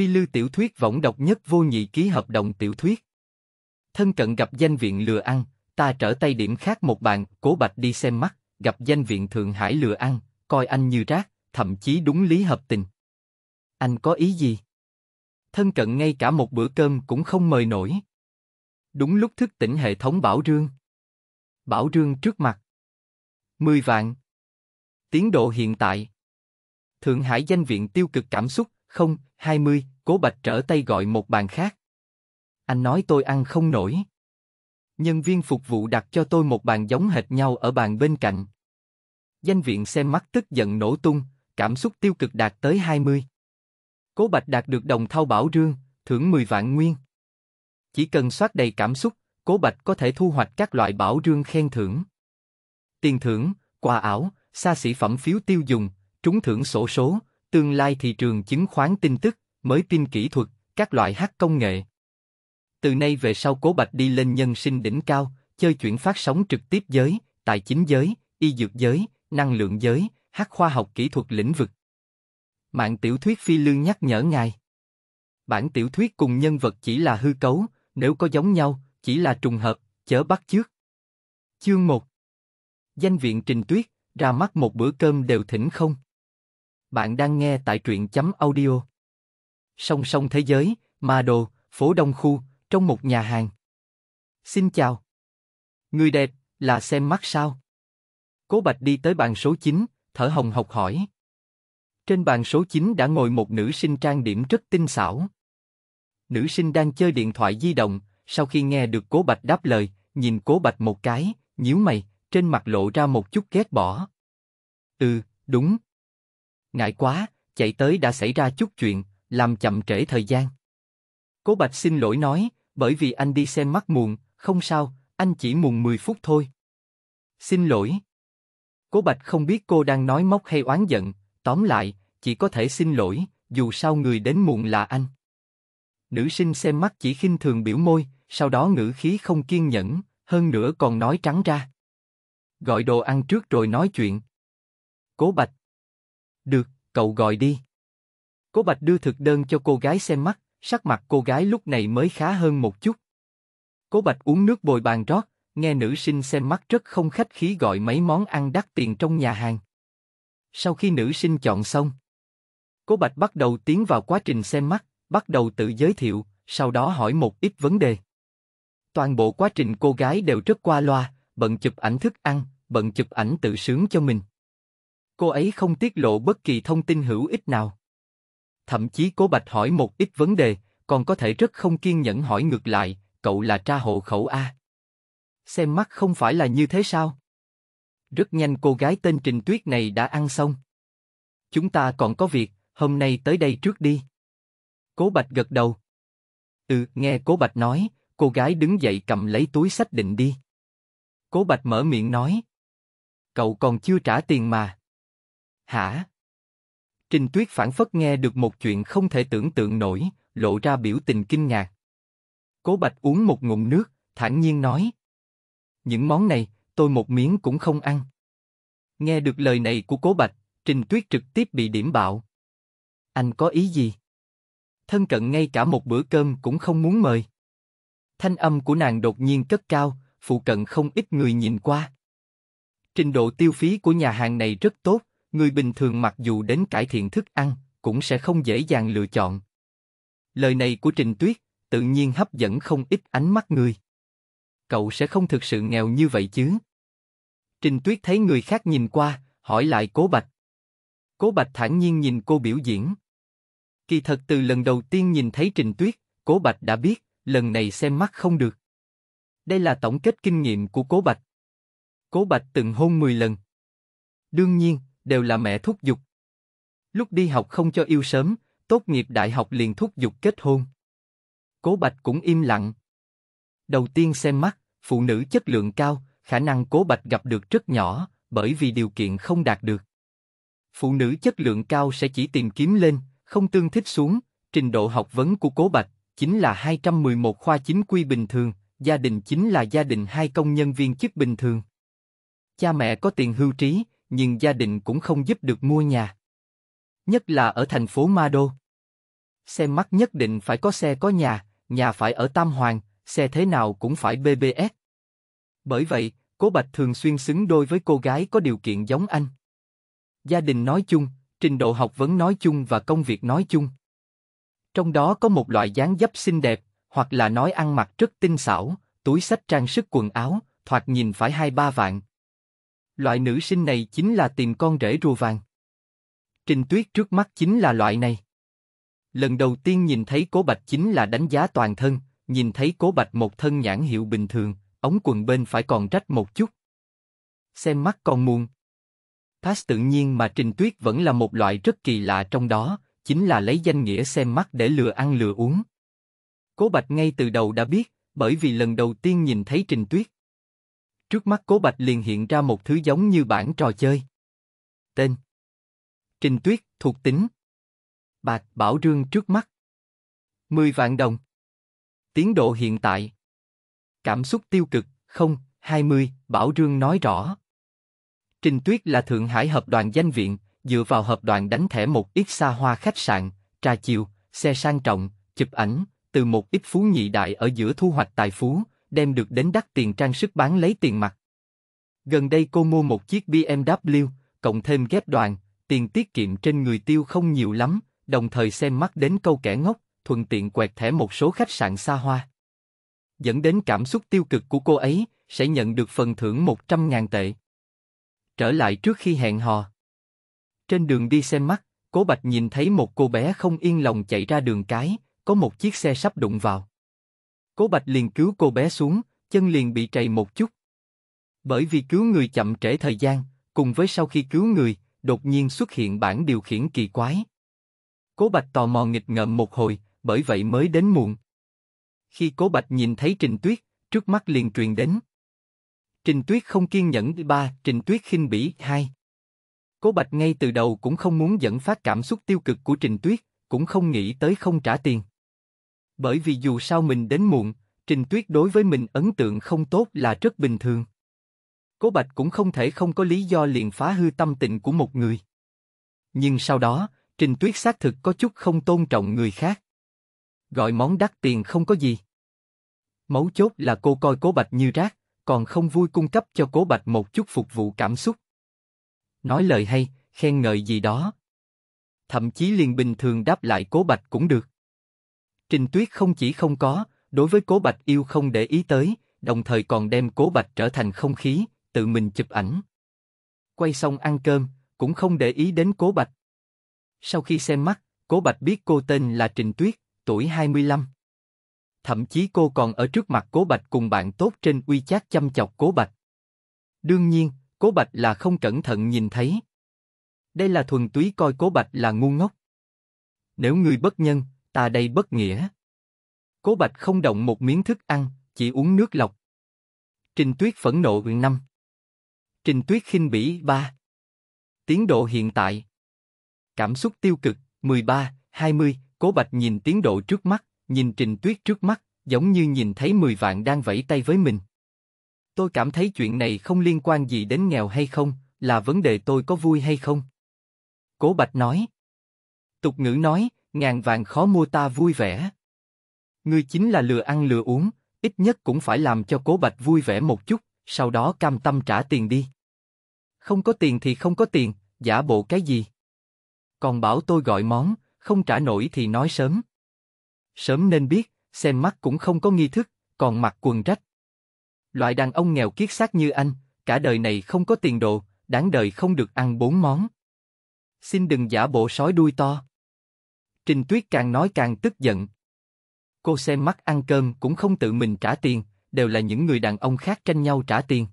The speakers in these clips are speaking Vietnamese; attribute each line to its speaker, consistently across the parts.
Speaker 1: Phi Lưu tiểu thuyết võng độc nhất vô nhị ký hợp đồng tiểu thuyết. Thân cận gặp danh viện lừa ăn, ta trở tay điểm khác một bàn, cố bạch đi xem mắt, gặp danh viện Thượng Hải lừa ăn, coi anh như rác, thậm chí đúng lý hợp tình. Anh có ý gì? Thân cận ngay cả một bữa cơm cũng không mời nổi. Đúng lúc thức
Speaker 2: tỉnh hệ thống Bảo Rương. Bảo Rương trước mặt. mười vạn.
Speaker 1: Tiến độ hiện tại. Thượng Hải danh viện tiêu cực cảm xúc, không, 20, cố bạch trở tay gọi một bàn khác. Anh nói tôi ăn không nổi. Nhân viên phục vụ đặt cho tôi một bàn giống hệt nhau ở bàn bên cạnh. Danh viện xem mắt tức giận nổ tung, cảm xúc tiêu cực đạt tới 20. Cố bạch đạt được đồng thao bảo rương, thưởng 10 vạn nguyên. Chỉ cần soát đầy cảm xúc, cố bạch có thể thu hoạch các loại bảo rương khen thưởng. Tiền thưởng, quà ảo, xa xỉ phẩm phiếu tiêu dùng, trúng thưởng sổ số, tương lai thị trường chứng khoán tin tức, mới tin kỹ thuật, các loại hát công nghệ. Từ nay về sau Cố Bạch đi lên nhân sinh đỉnh cao, chơi chuyển phát sóng trực tiếp giới, tài chính giới, y dược giới, năng lượng giới, hát khoa học kỹ thuật lĩnh vực. Mạng tiểu thuyết phi lương nhắc nhở ngài. Bản tiểu thuyết cùng nhân vật chỉ là hư cấu, nếu có giống nhau, chỉ là trùng hợp, chớ bắt trước Chương 1 Danh viện Trình Tuyết, ra mắt một bữa cơm đều thỉnh không. Bạn đang nghe tại truyện chấm audio. Song song thế giới, Ma Đồ, phố Đông Khu, trong một nhà hàng. Xin chào. Người đẹp, là xem mắt sao? Cố Bạch đi tới bàn số 9, thở hồng học hỏi. Trên bàn số 9 đã ngồi một nữ sinh trang điểm rất tinh xảo. Nữ sinh đang chơi điện thoại di động, sau khi nghe được Cố Bạch đáp lời, nhìn Cố Bạch một cái, nhíu mày, trên mặt lộ ra một chút ghét bỏ. Ừ, đúng, Ngại quá, chạy tới đã xảy ra chút chuyện, làm chậm trễ thời gian. Cố Bạch xin lỗi nói, bởi vì anh đi xem mắt muộn, không sao, anh chỉ muộn 10 phút thôi. Xin lỗi. Cố Bạch không biết cô đang nói móc hay oán giận, tóm lại, chỉ có thể xin lỗi, dù sao người đến muộn là anh. Nữ sinh xem mắt chỉ khinh thường biểu môi, sau đó ngữ khí không kiên nhẫn, hơn nữa còn nói trắng ra. Gọi đồ ăn trước rồi nói chuyện. Cố Bạch, được, cậu gọi đi. Cố Bạch đưa thực đơn cho cô gái xem mắt, sắc mặt cô gái lúc này mới khá hơn một chút. Cố Bạch uống nước bồi bàn rót, nghe nữ sinh xem mắt rất không khách khí gọi mấy món ăn đắt tiền trong nhà hàng. Sau khi nữ sinh chọn xong, Cố Bạch bắt đầu tiến vào quá trình xem mắt, bắt đầu tự giới thiệu, sau đó hỏi một ít vấn đề. Toàn bộ quá trình cô gái đều rất qua loa, bận chụp ảnh thức ăn, bận chụp ảnh tự sướng cho mình cô ấy không tiết lộ bất kỳ thông tin hữu ích nào. Thậm chí cố Bạch hỏi một ít vấn đề, còn có thể rất không kiên nhẫn hỏi ngược lại, cậu là tra hộ khẩu A. Xem mắt không phải là như thế sao? Rất nhanh cô gái tên Trình Tuyết này đã ăn xong. Chúng ta còn có việc, hôm nay tới đây trước đi. Cố Bạch gật đầu. Ừ, nghe Cố Bạch nói, cô gái đứng dậy cầm lấy túi sách định đi. Cố Bạch mở miệng nói. Cậu còn chưa trả tiền mà hả? Trình Tuyết phản phất nghe được một chuyện không thể tưởng tượng nổi, lộ ra biểu tình kinh ngạc. Cố Bạch uống một ngụm nước, thản nhiên nói. Những món này, tôi một miếng cũng không ăn. Nghe được lời này của Cố Bạch, Trình Tuyết trực tiếp bị điểm bạo. Anh có ý gì? Thân cận ngay cả một bữa cơm cũng không muốn mời. Thanh âm của nàng đột nhiên cất cao, phụ cận không ít người nhìn qua. Trình độ tiêu phí của nhà hàng này rất tốt, người bình thường mặc dù đến cải thiện thức ăn, cũng sẽ không dễ dàng lựa chọn. Lời này của Trình Tuyết, tự nhiên hấp dẫn không ít ánh mắt người. Cậu sẽ không thực sự nghèo như vậy chứ? Trình Tuyết thấy người khác nhìn qua, hỏi lại Cố Bạch. Cố Bạch thản nhiên nhìn cô biểu diễn. Kỳ thật từ lần đầu tiên nhìn thấy Trình Tuyết, Cố Bạch đã biết, lần này xem mắt không được. Đây là tổng kết kinh nghiệm của Cố Bạch. Cố Bạch từng hôn 10 lần. Đương nhiên, đều là mẹ thúc giục. Lúc đi học không cho yêu sớm, tốt nghiệp đại học liền thúc giục kết hôn. Cố Bạch cũng im lặng. Đầu tiên xem mắt, phụ nữ chất lượng cao, khả năng Cố Bạch gặp được rất nhỏ, bởi vì điều kiện không đạt được. Phụ nữ chất lượng cao sẽ chỉ tìm kiếm lên, không tương thích xuống, trình độ học vấn của Cố Bạch chính là 211 khoa chính quy bình thường, gia đình chính là gia đình hai công nhân viên chức bình thường. Cha mẹ có tiền hưu trí, nhưng gia đình cũng không giúp được mua nhà. Nhất là ở thành phố Mado. Đô. Xe mắc nhất định phải có xe có nhà, nhà phải ở Tam Hoàng, xe thế nào cũng phải BBS. Bởi vậy, Cố Bạch thường xuyên xứng đôi với cô gái có điều kiện giống anh. Gia đình nói chung, trình độ học vấn nói chung và công việc nói chung. Trong đó có một loại dáng dấp xinh đẹp, hoặc là nói ăn mặc rất tinh xảo, túi sách trang sức quần áo, thoạt nhìn phải hai ba vạn, Loại nữ sinh này chính là tìm con rể rùa vàng. Trình Tuyết trước mắt chính là loại này. Lần đầu tiên nhìn thấy Cố Bạch chính là đánh giá toàn thân, nhìn thấy Cố Bạch một thân nhãn hiệu bình thường, ống quần bên phải còn rách một chút. Xem mắt còn muôn. Pass tự nhiên mà Trình Tuyết vẫn là một loại rất kỳ lạ trong đó, chính là lấy danh nghĩa xem mắt để lừa ăn lừa uống. Cố Bạch ngay từ đầu đã biết, bởi vì lần đầu tiên nhìn thấy Trình Tuyết. Trước mắt Cố Bạch liền hiện ra một thứ giống như bản trò chơi.
Speaker 2: Tên Trình Tuyết, thuộc tính Bạch Bảo Rương trước mắt
Speaker 1: mười vạn đồng Tiến độ hiện tại Cảm xúc tiêu cực, không, hai mươi Bảo Rương nói rõ. Trình Tuyết là Thượng Hải Hợp đoàn Danh viện, dựa vào hợp đoàn đánh thẻ một ít xa hoa khách sạn, trà chiều, xe sang trọng, chụp ảnh, từ một ít phú nhị đại ở giữa thu hoạch tài phú, đem được đến đắt tiền trang sức bán lấy tiền mặt. Gần đây cô mua một chiếc BMW, cộng thêm ghép đoàn, tiền tiết kiệm trên người tiêu không nhiều lắm, đồng thời xem mắt đến câu kẻ ngốc, thuận tiện quẹt thẻ một số khách sạn xa hoa. Dẫn đến cảm xúc tiêu cực của cô ấy, sẽ nhận được phần thưởng 100.000 tệ. Trở lại trước khi hẹn hò. Trên đường đi xem mắt, Cố Bạch nhìn thấy một cô bé không yên lòng chạy ra đường cái, có một chiếc xe sắp đụng vào. Cố Bạch liền cứu cô bé xuống, chân liền bị trầy một chút. Bởi vì cứu người chậm trễ thời gian, cùng với sau khi cứu người, đột nhiên xuất hiện bản điều khiển kỳ quái. Cố Bạch tò mò nghịch ngợm một hồi, bởi vậy mới đến muộn. Khi Cố Bạch nhìn thấy Trình Tuyết, trước mắt liền truyền đến. Trình Tuyết không kiên nhẫn ba, Trình Tuyết khinh bỉ hai. Cố Bạch ngay từ đầu cũng không muốn dẫn phát cảm xúc tiêu cực của Trình Tuyết, cũng không nghĩ tới không trả tiền bởi vì dù sao mình đến muộn, Trình Tuyết đối với mình ấn tượng không tốt là rất bình thường. Cố Bạch cũng không thể không có lý do liền phá hư tâm tình của một người. Nhưng sau đó, Trình Tuyết xác thực có chút không tôn trọng người khác. Gọi món đắt tiền không có gì. Mấu chốt là cô coi Cố Bạch như rác, còn không vui cung cấp cho Cố Bạch một chút phục vụ cảm xúc. Nói lời hay, khen ngợi gì đó. Thậm chí liền bình thường đáp lại Cố Bạch cũng được. Trình Tuyết không chỉ không có, đối với Cố Bạch yêu không để ý tới, đồng thời còn đem Cố Bạch trở thành không khí, tự mình chụp ảnh. Quay xong ăn cơm, cũng không để ý đến Cố Bạch. Sau khi xem mắt, Cố Bạch biết cô tên là Trình Tuyết, tuổi 25. Thậm chí cô còn ở trước mặt Cố Bạch cùng bạn tốt trên uy chát chăm chọc Cố Bạch. Đương nhiên, Cố Bạch là không cẩn thận nhìn thấy. Đây là thuần túy coi Cố Bạch là ngu ngốc. Nếu người bất nhân, ta đây bất nghĩa. Cố Bạch không động một miếng thức ăn, chỉ uống nước lọc. Trình Tuyết phẫn nộ năm. Trình Tuyết khinh bỉ ba. Tiến độ hiện tại. Cảm xúc tiêu cực 13, 20, Cố Bạch nhìn tiến độ trước mắt, nhìn Trình Tuyết trước mắt, giống như nhìn thấy 10 vạn đang vẫy tay với mình. Tôi cảm thấy chuyện này không liên quan gì đến nghèo hay không, là vấn đề tôi có vui hay không. Cố Bạch nói. Tục ngữ nói, ngàn vàng khó mua ta vui vẻ. Ngươi chính là lừa ăn lừa uống, ít nhất cũng phải làm cho cố bạch vui vẻ một chút, sau đó cam tâm trả tiền đi. Không có tiền thì không có tiền, giả bộ cái gì. Còn bảo tôi gọi món, không trả nổi thì nói sớm. Sớm nên biết, xem mắt cũng không có nghi thức, còn mặc quần rách. Loại đàn ông nghèo kiết xác như anh, cả đời này không có tiền đồ, đáng đời không được ăn bốn món. Xin đừng giả bộ sói đuôi to. Trình Tuyết càng nói càng tức giận. Cô xem mắt ăn cơm cũng không tự mình trả tiền, đều là những người đàn ông khác tranh nhau trả tiền.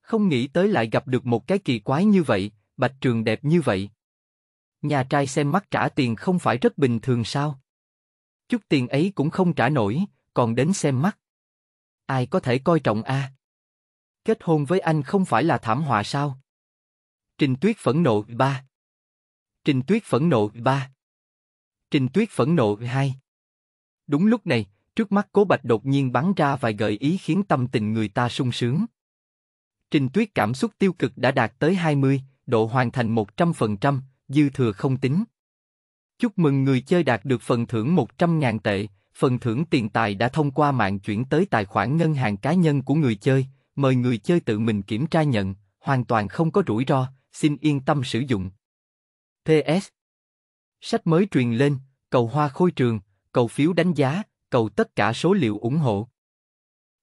Speaker 1: Không nghĩ tới lại gặp được một cái kỳ quái như vậy, bạch trường đẹp như vậy. Nhà trai xem mắt trả tiền không phải rất bình thường sao? Chút tiền ấy cũng không trả nổi, còn đến xem mắt. Ai có thể coi trọng a? Kết hôn với anh không phải là thảm họa sao? Trình Tuyết phẫn nộ ba. Trình Tuyết phẫn nộ ba. Trình Tuyết phẫn nộ hai. Đúng lúc này, trước mắt Cố Bạch đột nhiên bắn ra vài gợi ý khiến tâm tình người ta sung sướng. Trình Tuyết cảm xúc tiêu cực đã đạt tới 20, độ hoàn thành 100%, dư thừa không tính. Chúc mừng người chơi đạt được phần thưởng 100.000 tệ, phần thưởng tiền tài đã thông qua mạng chuyển tới tài khoản ngân hàng cá nhân của người chơi, mời người chơi tự mình kiểm tra nhận, hoàn toàn không có rủi ro, xin yên tâm sử dụng. PS, Sách mới truyền lên, cầu hoa khôi trường, cầu phiếu đánh giá, cầu tất cả số liệu ủng hộ.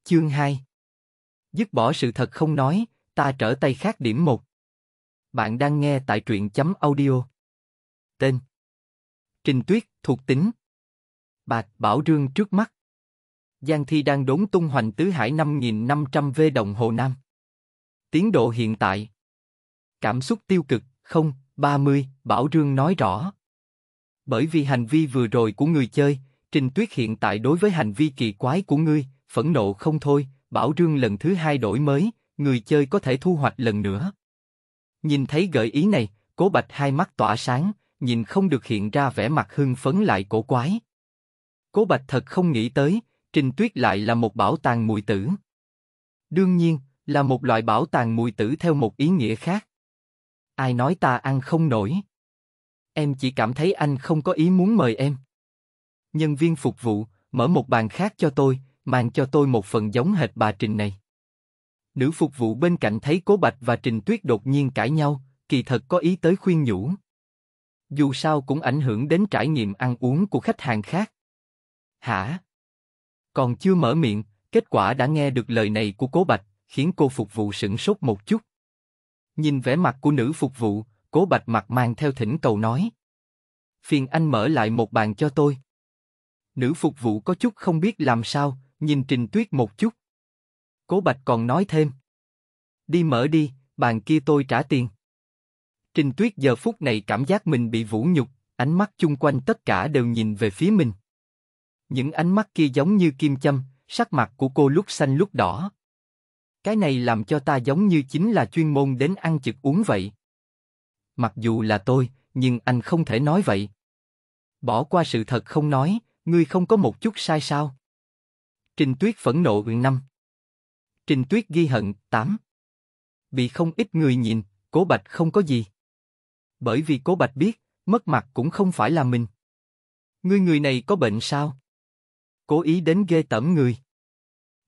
Speaker 1: Chương 2 Dứt bỏ sự thật không nói, ta trở tay khác điểm 1. Bạn đang
Speaker 2: nghe tại truyện chấm audio. Tên Trình Tuyết, thuộc tính
Speaker 1: Bạch Bảo Rương trước mắt Giang Thi đang đốn tung hoành tứ hải 5.500 V đồng hồ Nam Tiến độ hiện tại Cảm xúc tiêu cực, không, 30, Bảo Rương nói rõ bởi vì hành vi vừa rồi của người chơi, Trình Tuyết hiện tại đối với hành vi kỳ quái của ngươi, phẫn nộ không thôi, bảo rương lần thứ hai đổi mới, người chơi có thể thu hoạch lần nữa. Nhìn thấy gợi ý này, Cố Bạch hai mắt tỏa sáng, nhìn không được hiện ra vẻ mặt hưng phấn lại cổ quái. Cố Bạch thật không nghĩ tới, Trình Tuyết lại là một bảo tàng mùi tử. Đương nhiên, là một loại bảo tàng mùi tử theo một ý nghĩa khác. Ai nói ta ăn không nổi? Em chỉ cảm thấy anh không có ý muốn mời em. Nhân viên phục vụ, mở một bàn khác cho tôi, mang cho tôi một phần giống hệt bà Trình này. Nữ phục vụ bên cạnh thấy Cố Bạch và Trình Tuyết đột nhiên cãi nhau, kỳ thật có ý tới khuyên nhủ. Dù sao cũng ảnh hưởng đến trải nghiệm ăn uống của khách hàng khác. Hả? Còn chưa mở miệng, kết quả đã nghe được lời này của Cố Bạch, khiến cô phục vụ sửng sốt một chút. Nhìn vẻ mặt của nữ phục vụ, Cố Bạch mặt mang theo thỉnh cầu nói. Phiền anh mở lại một bàn cho tôi. Nữ phục vụ có chút không biết làm sao, nhìn Trình Tuyết một chút. Cố Bạch còn nói thêm. Đi mở đi, bàn kia tôi trả tiền. Trình Tuyết giờ phút này cảm giác mình bị vũ nhục, ánh mắt chung quanh tất cả đều nhìn về phía mình. Những ánh mắt kia giống như kim châm, sắc mặt của cô lúc xanh lúc đỏ. Cái này làm cho ta giống như chính là chuyên môn đến ăn chực uống vậy. Mặc dù là tôi, nhưng anh không thể nói vậy. Bỏ qua sự thật không nói, ngươi không có một chút sai sao? Trình Tuyết phẫn nộ năm. Trình Tuyết ghi hận tám Bị không ít người nhìn, Cố Bạch không có gì. Bởi vì Cố Bạch biết, mất mặt cũng không phải là mình. Ngươi người này có bệnh sao? Cố ý đến ghê tẩm người.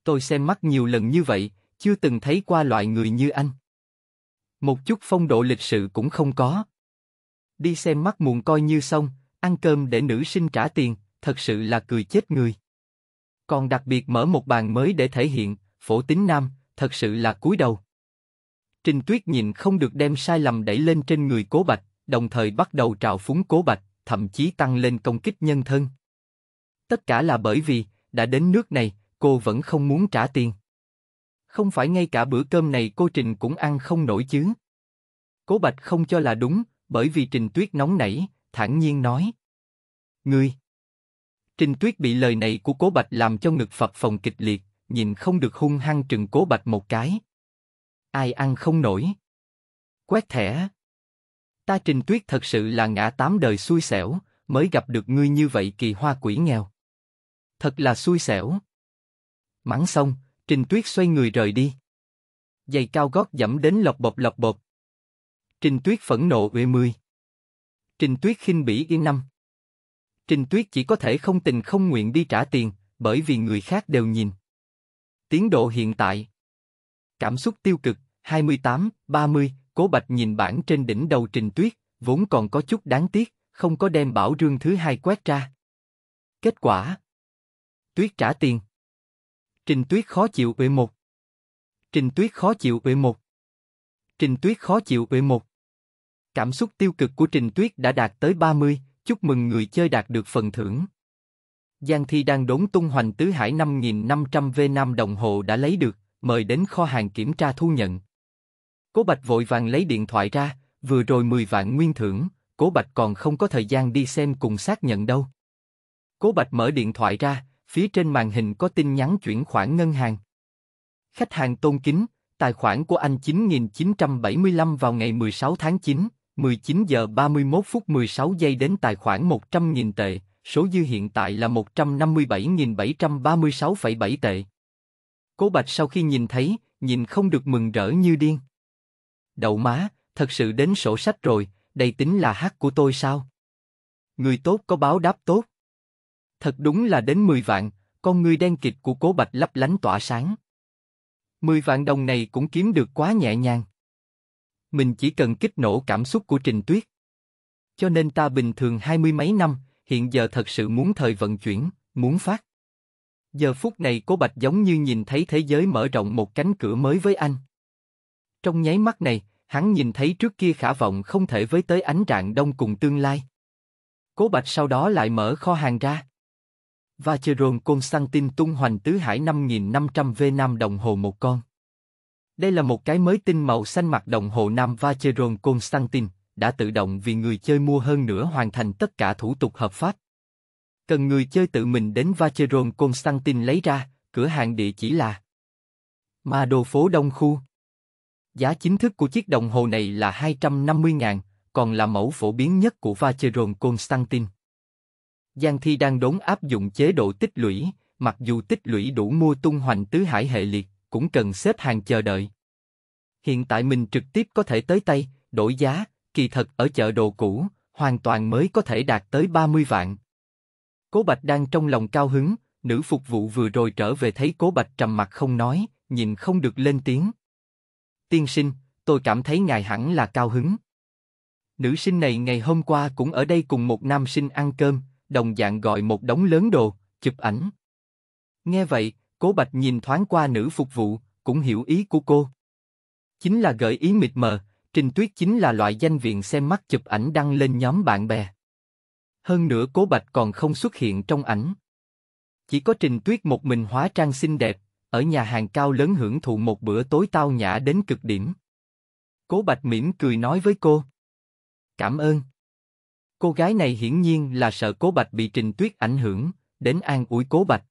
Speaker 1: Tôi xem mắt nhiều lần như vậy, chưa từng thấy qua loại người như anh một chút phong độ lịch sự cũng không có. Đi xem mắt muộn coi như xong, ăn cơm để nữ sinh trả tiền, thật sự là cười chết người. Còn đặc biệt mở một bàn mới để thể hiện, phổ tính nam, thật sự là cúi đầu. Trình Tuyết nhìn không được đem sai lầm đẩy lên trên người Cố Bạch, đồng thời bắt đầu trào phúng Cố Bạch, thậm chí tăng lên công kích nhân thân. Tất cả là bởi vì, đã đến nước này, cô vẫn không muốn trả tiền. Không phải ngay cả bữa cơm này cô Trình cũng ăn không nổi chứ. Cố Bạch không cho là đúng, bởi vì Trình Tuyết nóng nảy, thản nhiên nói. Ngươi! Trình Tuyết bị lời này của Cố Bạch làm cho ngực phập phòng kịch liệt, nhìn không được hung hăng trừng Cố Bạch một cái. Ai ăn không nổi? Quét thẻ! Ta Trình Tuyết thật sự là ngã tám đời xui xẻo, mới gặp được ngươi như vậy kỳ hoa quỷ nghèo. Thật là xui xẻo. Mắng xong, Trình Tuyết xoay người rời đi. Giày cao gót dẫm đến lọc bột lọc bột. Trình Tuyết phẫn nộ uể mười. Trình Tuyết khinh bỉ yên năm. Trình Tuyết chỉ có thể không tình không nguyện đi trả tiền, bởi vì người khác đều nhìn. Tiến độ hiện tại. Cảm xúc tiêu cực, 28, 30, Cố Bạch nhìn bảng trên đỉnh đầu Trình Tuyết, vốn còn có chút đáng tiếc, không có đem bảo rương thứ hai quét ra. Kết quả. Tuyết trả tiền. Trình Tuyết khó chịu uể một. Trình Tuyết khó chịu uể một. Trình Tuyết khó chịu uể một. Cảm xúc tiêu cực của Trình Tuyết đã đạt tới 30, chúc mừng người chơi đạt được phần thưởng. Giang Thi đang đốn tung hoành tứ hải 5.500 V5 đồng hồ đã lấy được, mời đến kho hàng kiểm tra thu nhận. Cố Bạch vội vàng lấy điện thoại ra, vừa rồi 10 vạn nguyên thưởng, Cố Bạch còn không có thời gian đi xem cùng xác nhận đâu. Cố Bạch mở điện thoại ra, phía trên màn hình có tin nhắn chuyển khoản ngân hàng. Khách hàng tôn kính, tài khoản của anh 9975 vào ngày 16 tháng 9, 19 giờ 31 phút 16 giây đến tài khoản 100.000 tệ, số dư hiện tại là 157.736,7 tệ. Cố Bạch sau khi nhìn thấy, nhìn không được mừng rỡ như điên. Đậu má, thật sự đến sổ sách rồi, đây tính là hát của tôi sao? Người tốt có báo đáp tốt. Thật đúng là đến 10 vạn, con người đen kịt của cố bạch lấp lánh tỏa sáng. 10 vạn đồng này cũng kiếm được quá nhẹ nhàng. Mình chỉ cần kích nổ cảm xúc của Trình Tuyết. Cho nên ta bình thường hai mươi mấy năm, hiện giờ thật sự muốn thời vận chuyển, muốn phát. Giờ phút này cố Bạch giống như nhìn thấy thế giới mở rộng một cánh cửa mới với anh. Trong nháy mắt này, hắn nhìn thấy trước kia khả vọng không thể với tới ánh rạng đông cùng tương lai. Cố Bạch sau đó lại mở kho hàng ra. Vacheron Constantin tung hoành tứ hải 5.500 V nam đồng hồ một con. Đây là một cái mới tinh màu xanh mặt đồng hồ nam Vacheron Constantin, đã tự động vì người chơi mua hơn nữa hoàn thành tất cả thủ tục hợp pháp. Cần người chơi tự mình đến Vacheron Constantin lấy ra, cửa hàng địa chỉ là Ma Đô Phố Đông Khu. Giá chính thức của chiếc đồng hồ này là 250.000, còn là mẫu phổ biến nhất của Vacheron Constantin. Giang Thi đang đốn áp dụng chế độ tích lũy, mặc dù tích lũy đủ mua tung hoành tứ hải hệ liệt, cũng cần xếp hàng chờ đợi. Hiện tại mình trực tiếp có thể tới tay, đổi giá, kỳ thật ở chợ đồ cũ, hoàn toàn mới có thể đạt tới 30 vạn. Cố Bạch đang trong lòng cao hứng, nữ phục vụ vừa rồi trở về thấy Cố Bạch trầm mặt không nói, nhìn không được lên tiếng. Tiên sinh, tôi cảm thấy ngài hẳn là cao hứng. Nữ sinh này ngày hôm qua cũng ở đây cùng một nam sinh ăn cơm, đồng dạng gọi một đống lớn đồ, chụp ảnh. Nghe vậy, Cố Bạch nhìn thoáng qua nữ phục vụ, cũng hiểu ý của cô. Chính là gợi ý mịt mờ, Trình Tuyết chính là loại danh viện xem mắt chụp ảnh đăng lên nhóm bạn bè. Hơn nữa Cố Bạch còn không xuất hiện trong ảnh. Chỉ có Trình Tuyết một mình hóa trang xinh đẹp, ở nhà hàng cao lớn hưởng thụ một bữa tối tao nhã đến cực điểm. Cố Bạch mỉm cười nói với cô. Cảm ơn. Cô gái này hiển nhiên là sợ Cố Bạch bị Trình Tuyết ảnh hưởng, đến an ủi Cố Bạch.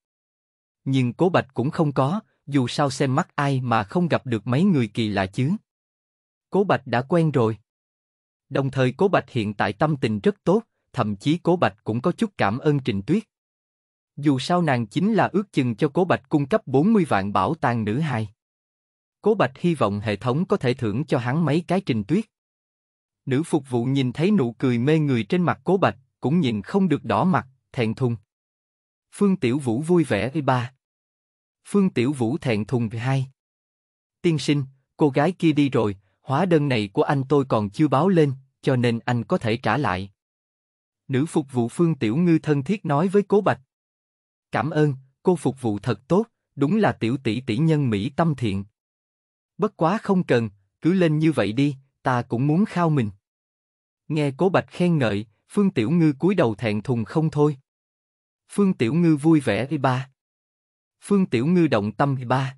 Speaker 1: Nhưng Cố Bạch cũng không có, dù sao xem mắt ai mà không gặp được mấy người kỳ lạ chứ. Cố Bạch đã quen rồi. Đồng thời Cố Bạch hiện tại tâm tình rất tốt, thậm chí Cố Bạch cũng có chút cảm ơn Trình Tuyết. Dù sao nàng chính là ước chừng cho Cố Bạch cung cấp 40 vạn bảo tàng nữ hài. Cố Bạch hy vọng hệ thống có thể thưởng cho hắn mấy cái Trình Tuyết. Nữ phục vụ nhìn thấy nụ cười mê người trên mặt cố bạch, cũng nhìn không được đỏ mặt, thẹn thùng. Phương Tiểu Vũ vui vẻ với ba. Phương Tiểu Vũ thẹn thùng với hai. Tiên sinh, cô gái kia đi rồi, hóa đơn này của anh tôi còn chưa báo lên, cho nên anh có thể trả lại. Nữ phục vụ Phương Tiểu Ngư thân thiết nói với Cố Bạch. Cảm ơn, cô phục vụ thật tốt, đúng là tiểu tỷ tỷ nhân Mỹ tâm thiện. Bất quá không cần, cứ lên như vậy đi, ta cũng muốn khao mình. Nghe Cố Bạch khen ngợi, Phương Tiểu Ngư cúi đầu thẹn thùng không thôi. Phương Tiểu Ngư vui vẻ với ba. Phương Tiểu Ngư động tâm với ba.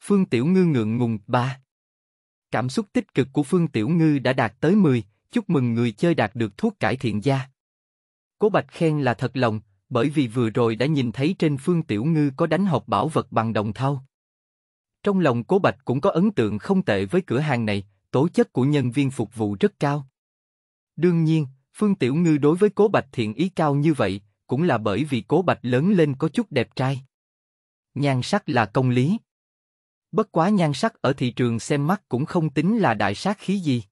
Speaker 1: Phương Tiểu Ngư ngượng ngùng ba. Cảm xúc tích cực của Phương Tiểu Ngư đã đạt tới 10, chúc mừng người chơi đạt được thuốc cải thiện da. Cố Bạch khen là thật lòng, bởi vì vừa rồi đã nhìn thấy trên Phương Tiểu Ngư có đánh hộp bảo vật bằng đồng thau. Trong lòng Cố Bạch cũng có ấn tượng không tệ với cửa hàng này, tố chất của nhân viên phục vụ rất cao. Đương nhiên, Phương Tiểu Ngư đối với Cố Bạch thiện ý cao như vậy, cũng là bởi vì Cố Bạch lớn lên có chút đẹp trai. Nhan sắc là công lý. Bất quá nhan sắc ở thị trường xem mắt cũng không tính là đại sát khí gì.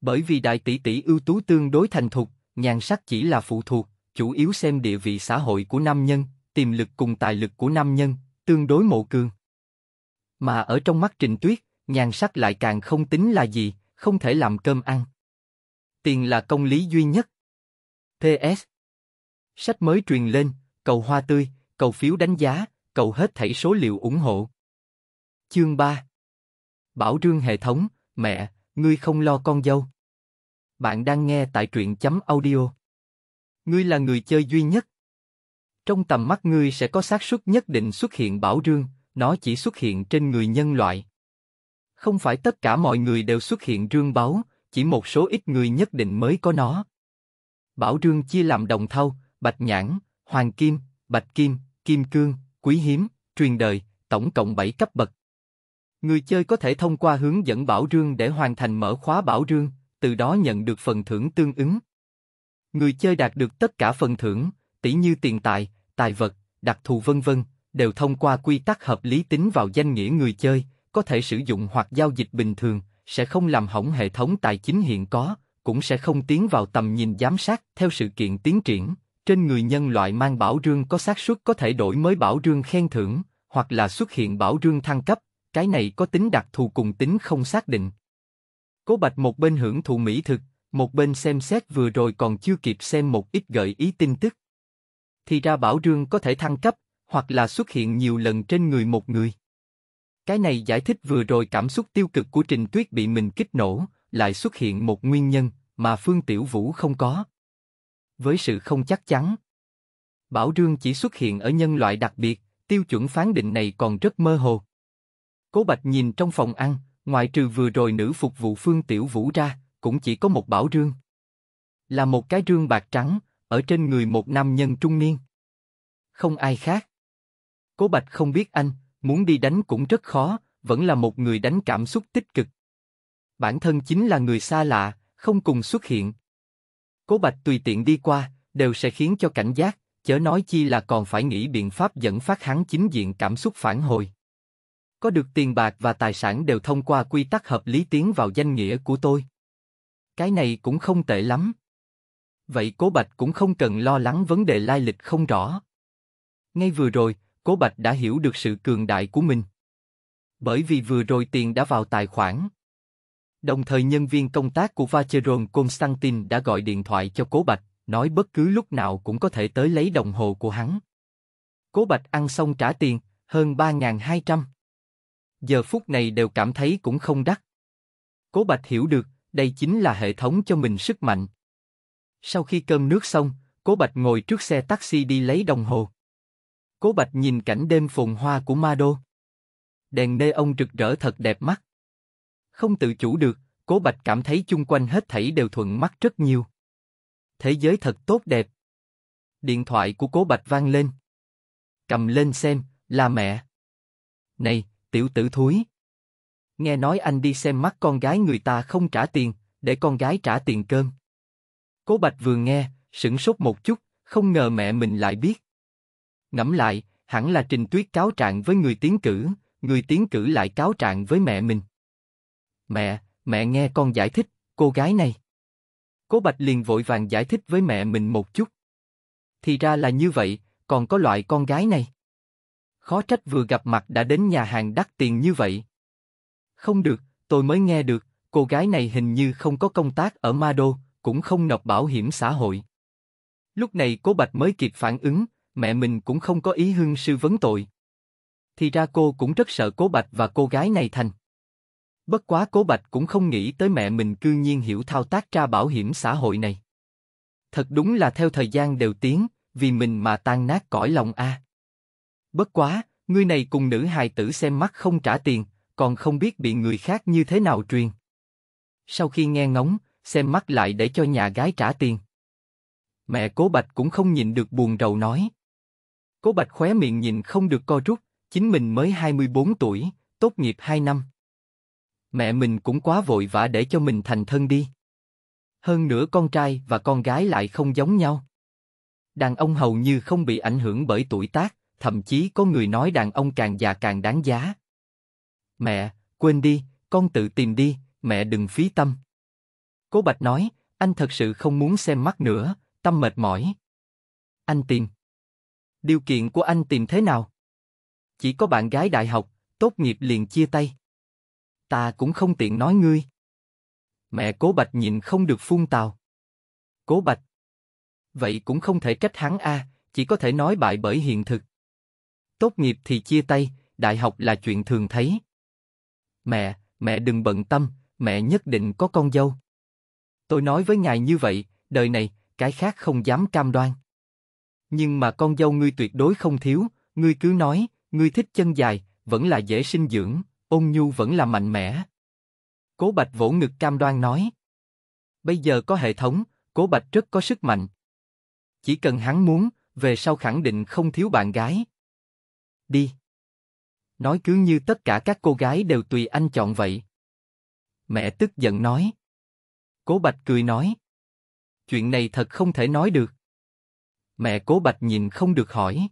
Speaker 1: Bởi vì đại tỷ tỷ ưu tú tương đối thành thục, nhan sắc chỉ là phụ thuộc, chủ yếu xem địa vị xã hội của nam nhân, tiềm lực cùng tài lực của nam nhân, tương đối mộ cường. Mà ở trong mắt Trình Tuyết, nhan sắc lại càng không tính là gì, không thể làm cơm ăn. Tiền là công lý duy nhất. PS Sách mới truyền lên, cầu hoa tươi, cầu phiếu đánh giá, cầu hết thảy số liệu ủng hộ. Chương 3 Bảo Trương Hệ Thống, Mẹ, ngươi không lo con dâu. Bạn đang nghe tại truyện chấm audio. Ngươi là người chơi duy nhất. Trong tầm mắt ngươi sẽ có xác suất nhất định xuất hiện Bảo rương, nó chỉ xuất hiện trên người nhân loại. Không phải tất cả mọi người đều xuất hiện rương báu, chỉ một số ít người nhất định mới có nó. Bảo rương chia làm đồng thau, bạch nhãn, hoàng kim, bạch kim, kim cương, quý hiếm, truyền đời, tổng cộng 7 cấp bậc. Người chơi có thể thông qua hướng dẫn bảo rương để hoàn thành mở khóa bảo rương, từ đó nhận được phần thưởng tương ứng. Người chơi đạt được tất cả phần thưởng, tỷ như tiền tài, tài vật, đặc thù vân vân, đều thông qua quy tắc hợp lý tính vào danh nghĩa người chơi, có thể sử dụng hoặc giao dịch bình thường, sẽ không làm hỏng hệ thống tài chính hiện có, cũng sẽ không tiến vào tầm nhìn giám sát. Theo sự kiện tiến triển, trên người nhân loại mang bảo rương có xác suất có thể đổi mới bảo rương khen thưởng, hoặc là xuất hiện bảo rương thăng cấp, cái này có tính đặc thù cùng tính không xác định. Cố Bạch một bên hưởng thụ mỹ thực, một bên xem xét vừa rồi còn chưa kịp xem một ít gợi ý tin tức. Thì ra bảo rương có thể thăng cấp, hoặc là xuất hiện nhiều lần trên người một người. Cái này giải thích vừa rồi cảm xúc tiêu cực của Trình Tuyết bị mình kích nổ, lại xuất hiện một nguyên nhân mà Phương Tiểu Vũ không có. Với sự không chắc chắn, Bảo Rương chỉ xuất hiện ở nhân loại đặc biệt, tiêu chuẩn phán định này còn rất mơ hồ. Cố Bạch nhìn trong phòng ăn, ngoại trừ vừa rồi nữ phục vụ Phương Tiểu Vũ ra, cũng chỉ có một Bảo Rương. Là một cái rương bạc trắng, ở trên người một nam nhân trung niên. Không ai khác. Cố Bạch không biết anh, muốn đi đánh cũng rất khó, vẫn là một người đánh cảm xúc tích cực. Bản thân chính là người xa lạ, không cùng xuất hiện. Cố Bạch tùy tiện đi qua, đều sẽ khiến cho cảnh giác, chớ nói chi là còn phải nghĩ biện pháp dẫn phát hắn chính diện cảm xúc phản hồi. Có được tiền bạc và tài sản đều thông qua quy tắc hợp lý tiến vào danh nghĩa của tôi. Cái này cũng không tệ lắm. Vậy Cố Bạch cũng không cần lo lắng vấn đề lai lịch không rõ. Ngay vừa rồi, Cố Bạch đã hiểu được sự cường đại của mình. Bởi vì vừa rồi tiền đã vào tài khoản. Đồng thời nhân viên công tác của Vacheron Constantin đã gọi điện thoại cho Cố Bạch, nói bất cứ lúc nào cũng có thể tới lấy đồng hồ của hắn. Cố Bạch ăn xong trả tiền, hơn 3.200. Giờ phút này đều cảm thấy cũng không đắt. Cố Bạch hiểu được, đây chính là hệ thống cho mình sức mạnh. Sau khi cơm nước xong, Cố Bạch ngồi trước xe taxi đi lấy đồng hồ. Cố Bạch nhìn cảnh đêm phồn hoa của Ma Đô. Đèn nê ông rực rỡ thật đẹp mắt. Không tự chủ được, Cố Bạch cảm thấy chung quanh hết thảy đều thuận mắt rất nhiều. Thế giới thật tốt đẹp. Điện thoại của Cố Bạch vang lên. Cầm lên xem, là mẹ. Này, tiểu tử thúi. Nghe nói anh đi xem mắt con gái người ta không trả tiền, để con gái trả tiền cơm. Cố Bạch vừa nghe, sững sốt một chút, không ngờ mẹ mình lại biết. Ngẫm lại, hẳn là Trình Tuyết cáo trạng với người tiến cử, người tiến cử lại cáo trạng với mẹ mình. Mẹ, mẹ nghe con giải thích, cô gái này. Cố Bạch liền vội vàng giải thích với mẹ mình một chút. Thì ra là như vậy, còn có loại con gái này. Khó trách vừa gặp mặt đã đến nhà hàng đắt tiền như vậy. Không được, tôi mới nghe được, cô gái này hình như không có công tác ở Ma Đô, cũng không nộp bảo hiểm xã hội. Lúc này Cố Bạch mới kịp phản ứng, mẹ mình cũng không có ý hương sư vấn tội. Thì ra cô cũng rất sợ Cố Bạch và cô gái này thành. Bất quá Cố Bạch cũng không nghĩ tới mẹ mình cư nhiên hiểu thao tác tra bảo hiểm xã hội này. Thật đúng là theo thời gian đều tiến, vì mình mà tan nát cõi lòng a. À. Bất quá, người này cùng nữ hài tử xem mắt không trả tiền, còn không biết bị người khác như thế nào truyền. Sau khi nghe ngóng, xem mắt lại để cho nhà gái trả tiền. Mẹ Cố Bạch cũng không nhìn được buồn rầu nói. Cố Bạch khóe miệng nhìn không được co rút, chính mình mới 24 tuổi, tốt nghiệp 2 năm. Mẹ mình cũng quá vội vã để cho mình thành thân đi. Hơn nữa con trai và con gái lại không giống nhau. Đàn ông hầu như không bị ảnh hưởng bởi tuổi tác, thậm chí có người nói đàn ông càng già càng đáng giá. Mẹ, quên đi, con tự tìm đi, mẹ đừng phí tâm. Cố Bạch nói, anh thật sự không muốn xem mắt nữa, tâm mệt mỏi. Anh tìm. Điều kiện của anh tìm thế nào? Chỉ có bạn gái đại học, tốt nghiệp liền chia tay. Ta cũng không tiện nói ngươi. Mẹ Cố Bạch nhịn không được phun tào. Cố Bạch. Vậy cũng không thể trách hắn a, chỉ có thể nói bại bởi hiện thực. Tốt nghiệp thì chia tay, đại học là chuyện thường thấy. Mẹ, mẹ đừng bận tâm, mẹ nhất định có con dâu. Tôi nói với ngài như vậy, đời này, cái khác không dám cam đoan nhưng mà con dâu ngươi tuyệt đối không thiếu, ngươi cứ nói, ngươi thích chân dài, vẫn là dễ sinh dưỡng, ôn nhu vẫn là mạnh mẽ. Cố Bạch vỗ ngực cam đoan nói. Bây giờ có hệ thống, Cố Bạch rất có sức mạnh. Chỉ cần hắn muốn, về sau khẳng định không thiếu bạn gái. Đi. Nói cứ như tất cả các cô gái đều tùy anh chọn vậy. Mẹ tức giận nói. Cố Bạch cười nói. Chuyện này thật không thể nói được. Mẹ cố bạch nhìn không được hỏi.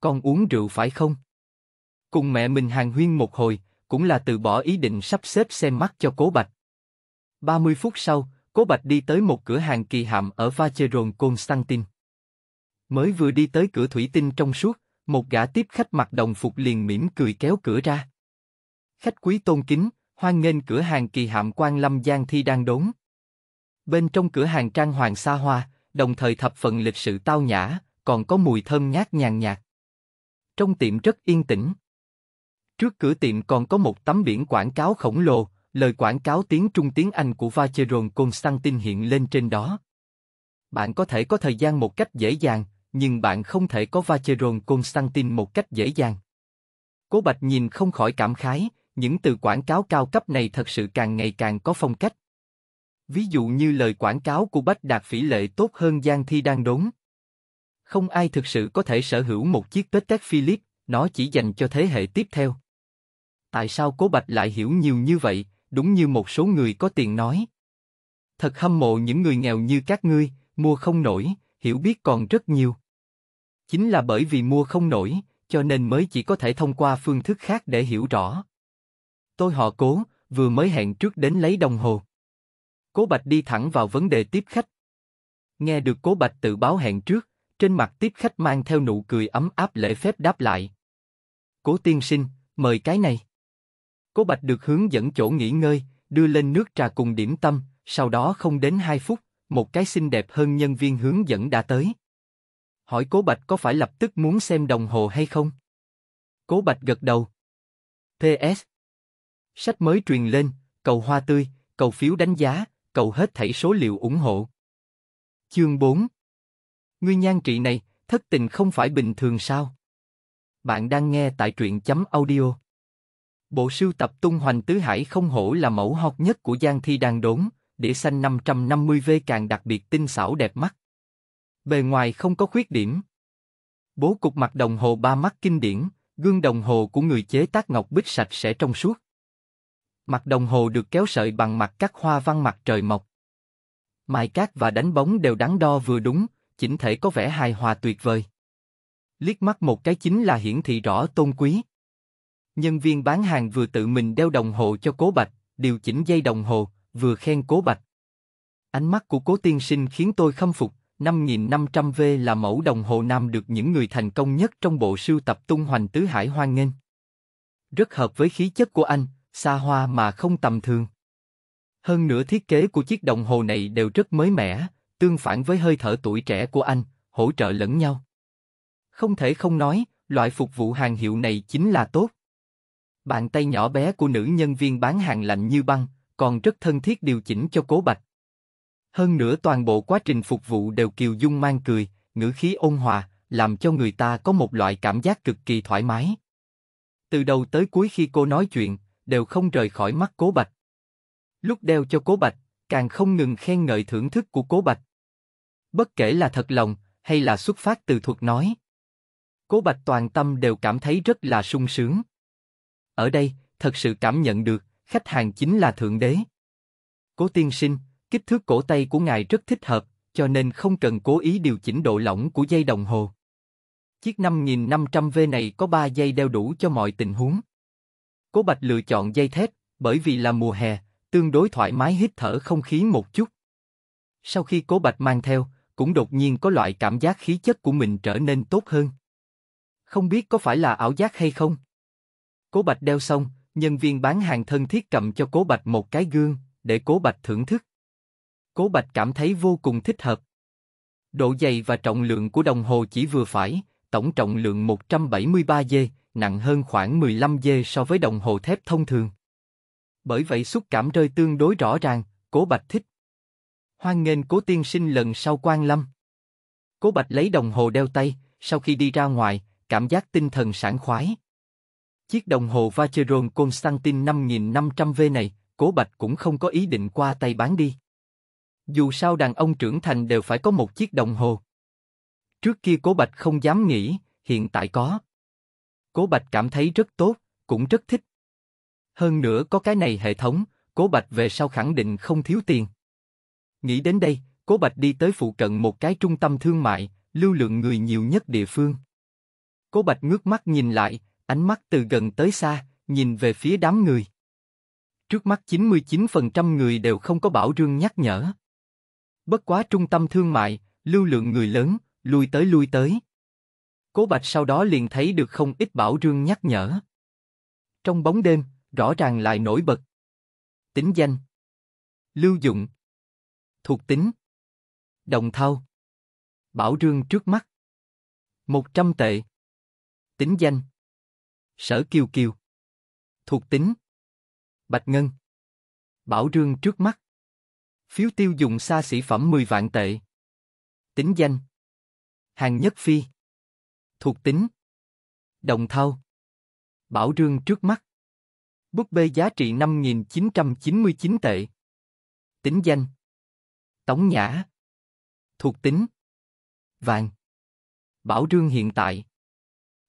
Speaker 1: Con uống rượu phải không? Cùng mẹ mình hàng huyên một hồi, cũng là từ bỏ ý định sắp xếp xem mắt cho cố bạch. 30 phút sau, cố bạch đi tới một cửa hàng kỳ hạm ở Vacheron Constantin. Mới vừa đi tới cửa thủy tinh trong suốt, một gã tiếp khách mặc đồng phục liền mỉm cười kéo cửa ra. Khách quý tôn kính, hoan nghênh cửa hàng kỳ hạm quan lâm giang thi đang đốn. Bên trong cửa hàng trang hoàng xa hoa, đồng thời thập phần lịch sự tao nhã, còn có mùi thơm nhát nhàn nhạt. Trong tiệm rất yên tĩnh. Trước cửa tiệm còn có một tấm biển quảng cáo khổng lồ, lời quảng cáo tiếng Trung tiếng Anh của Vacheron Constantin hiện lên trên đó. Bạn có thể có thời gian một cách dễ dàng, nhưng bạn không thể có Vacheron Constantin một cách dễ dàng. Cố Bạch nhìn không khỏi cảm khái, những từ quảng cáo cao cấp này thật sự càng ngày càng có phong cách. Ví dụ như lời quảng cáo của Bách Đạt Phỉ Lệ tốt hơn Giang Thi đang đốn. Không ai thực sự có thể sở hữu một chiếc tết Patek philip nó chỉ dành cho thế hệ tiếp theo. Tại sao Cố Bạch lại hiểu nhiều như vậy, đúng như một số người có tiền nói. Thật hâm mộ những người nghèo như các ngươi, mua không nổi, hiểu biết còn rất nhiều. Chính là bởi vì mua không nổi, cho nên mới chỉ có thể thông qua phương thức khác để hiểu rõ. Tôi họ cố, vừa mới hẹn trước đến lấy đồng hồ. Cố Bạch đi thẳng vào vấn đề tiếp khách. Nghe được Cố Bạch tự báo hẹn trước, trên mặt tiếp khách mang theo nụ cười ấm áp lễ phép đáp lại. Cố tiên sinh, mời cái này. Cố Bạch được hướng dẫn chỗ nghỉ ngơi, đưa lên nước trà cùng điểm tâm, sau đó không đến 2 phút, một cái xinh đẹp hơn nhân viên hướng dẫn đã tới. Hỏi Cố Bạch có phải lập tức muốn xem đồng hồ hay không? Cố Bạch gật đầu. PS. Sách mới truyền lên, cầu hoa tươi, cầu phiếu đánh giá, cầu hết thảy số liệu ủng hộ. Chương 4 nguyên nhân trị này, thất tình không phải bình thường sao? Bạn đang nghe tại truyện chấm audio. Bộ sưu tập tung hoành tứ hải không hổ là mẫu hot nhất của Giang Thi đang đốn, đĩa xanh 550V càng đặc biệt tinh xảo đẹp mắt. Bề ngoài không có khuyết điểm. Bố cục mặt đồng hồ ba mắt kinh điển, gương đồng hồ của người chế tác ngọc bích sạch sẽ trong suốt. Mặt đồng hồ được kéo sợi bằng mặt các hoa văn mặt trời mọc. Mài cát và đánh bóng đều đắn đo vừa đúng, chỉnh thể có vẻ hài hòa tuyệt vời. Liếc mắt một cái chính là hiển thị rõ tôn quý. Nhân viên bán hàng vừa tự mình đeo đồng hồ cho Cố Bạch, điều chỉnh dây đồng hồ, vừa khen Cố Bạch. Ánh mắt của Cố Tiên Sinh khiến tôi khâm phục, 5500V là mẫu đồng hồ nam được những người thành công nhất trong bộ sưu tập tung hoành tứ hải hoan nghênh. Rất hợp với khí chất của anh, xa hoa mà không tầm thường. Hơn nữa thiết kế của chiếc đồng hồ này đều rất mới mẻ, tương phản với hơi thở tuổi trẻ của anh, hỗ trợ lẫn nhau. Không thể không nói, loại phục vụ hàng hiệu này chính là tốt. Bàn tay nhỏ bé của nữ nhân viên bán hàng lạnh như băng, còn rất thân thiết điều chỉnh cho cố bạch. Hơn nữa toàn bộ quá trình phục vụ đều kiều dung mang cười, ngữ khí ôn hòa, làm cho người ta có một loại cảm giác cực kỳ thoải mái. Từ đầu tới cuối khi cô nói chuyện, đều không rời khỏi mắt Cố Bạch. Lúc đeo cho Cố Bạch, càng không ngừng khen ngợi thưởng thức của Cố Bạch. Bất kể là thật lòng hay là xuất phát từ thuật nói, Cố Bạch toàn tâm đều cảm thấy rất là sung sướng. Ở đây, thật sự cảm nhận được, khách hàng chính là thượng đế. Cố tiên sinh, kích thước cổ tay của ngài rất thích hợp, cho nên không cần cố ý điều chỉnh độ lỏng của dây đồng hồ. Chiếc 5500V này có 3 dây đeo đủ cho mọi tình huống. Cố Bạch lựa chọn dây thép, bởi vì là mùa hè, tương đối thoải mái hít thở không khí một chút. Sau khi Cố Bạch mang theo, cũng đột nhiên có loại cảm giác khí chất của mình trở nên tốt hơn. Không biết có phải là ảo giác hay không? Cố Bạch đeo xong, nhân viên bán hàng thân thiết cầm cho Cố Bạch một cái gương, để Cố Bạch thưởng thức. Cố Bạch cảm thấy vô cùng thích hợp. Độ dày và trọng lượng của đồng hồ chỉ vừa phải, tổng trọng lượng 173 g nặng hơn khoảng 15 dê so với đồng hồ thép thông thường. Bởi vậy xúc cảm rơi tương đối rõ ràng, Cố Bạch thích. Hoan nghênh Cố Tiên Sinh lần sau quan lâm. Cố Bạch lấy đồng hồ đeo tay, sau khi đi ra ngoài, cảm giác tinh thần sảng khoái. Chiếc đồng hồ Vacheron Constantin 5500V này, Cố Bạch cũng không có ý định qua tay bán đi. Dù sao đàn ông trưởng thành đều phải có một chiếc đồng hồ. Trước kia Cố Bạch không dám nghĩ, hiện tại có. Cố Bạch cảm thấy rất tốt, cũng rất thích. Hơn nữa có cái này hệ thống, Cố Bạch về sau khẳng định không thiếu tiền. Nghĩ đến đây, Cố Bạch đi tới phụ cận một cái trung tâm thương mại, lưu lượng người nhiều nhất địa phương. Cố Bạch ngước mắt nhìn lại, ánh mắt từ gần tới xa, nhìn về phía đám người. Trước mắt 99% người đều không có bảo rương nhắc nhở. Bất quá trung tâm thương mại, lưu lượng người lớn, lui tới lui tới. Cố Bạch sau đó liền thấy được không ít Bảo Rương nhắc nhở. Trong bóng đêm,
Speaker 2: rõ ràng lại nổi bật. Tính danh Lưu dụng Thuộc tính Đồng thao Bảo Rương trước mắt một trăm tệ Tính danh Sở Kiều Kiều Thuộc tính Bạch Ngân Bảo Rương trước mắt Phiếu tiêu dùng xa xỉ phẩm 10 vạn tệ Tính danh Hàng Nhất Phi Thuộc tính Đồng thau Bảo rương trước mắt Búp bê giá trị 5.999 tệ Tính danh Tống Nhã Thuộc tính Vàng Bảo rương
Speaker 1: hiện tại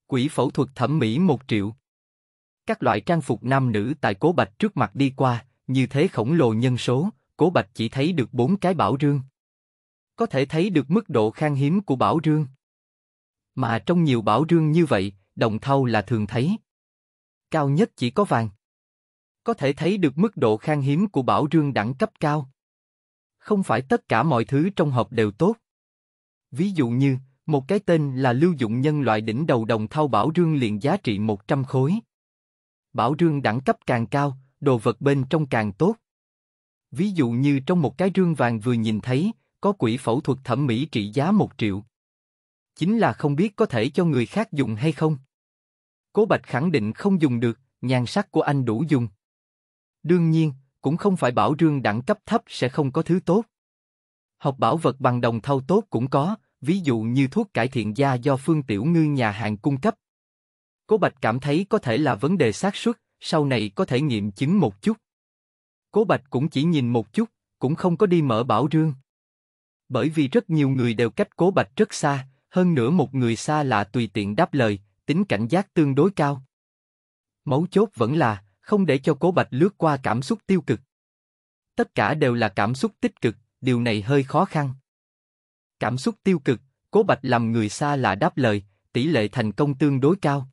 Speaker 1: Quỹ phẫu thuật thẩm mỹ 1 triệu Các loại trang phục nam nữ tại Cố Bạch trước mặt đi qua, như thế khổng lồ nhân số, Cố Bạch chỉ thấy được bốn cái bảo rương. Có thể thấy được mức độ khan hiếm của bảo rương. Mà trong nhiều bảo rương như vậy, đồng thau là thường thấy. Cao nhất chỉ có vàng. Có thể thấy được mức độ khan hiếm của bảo rương đẳng cấp cao. Không phải tất cả mọi thứ trong hộp đều tốt. Ví dụ như, một cái tên là lưu dụng nhân loại đỉnh đầu đồng thau bảo rương liền giá trị 100 khối. Bảo rương đẳng cấp càng cao, đồ vật bên trong càng tốt. Ví dụ như trong một cái rương vàng vừa nhìn thấy, có quỹ phẫu thuật thẩm mỹ trị giá 1 triệu chính là không biết có thể cho người khác dùng hay không. Cố Bạch khẳng định không dùng được, nhan sắc của anh đủ dùng. Đương nhiên, cũng không phải bảo rương đẳng cấp thấp sẽ không có thứ tốt. Học bảo vật bằng đồng thau tốt cũng có, ví dụ như thuốc cải thiện da do Phương Tiểu Ngư nhà hàng cung cấp. Cố Bạch cảm thấy có thể là vấn đề xác suất, sau này có thể nghiệm chứng một chút. Cố Bạch cũng chỉ nhìn một chút, cũng không có đi mở bảo rương. Bởi vì rất nhiều người đều cách Cố Bạch rất xa, hơn nữa một người xa lạ tùy tiện đáp lời, tính cảnh giác tương đối cao. Mấu chốt vẫn là, không để cho cố bạch lướt qua cảm xúc tiêu cực. Tất cả đều là cảm xúc tích cực, điều này hơi khó khăn. Cảm xúc tiêu cực, cố bạch làm người xa lạ đáp lời, tỷ lệ thành công tương đối cao.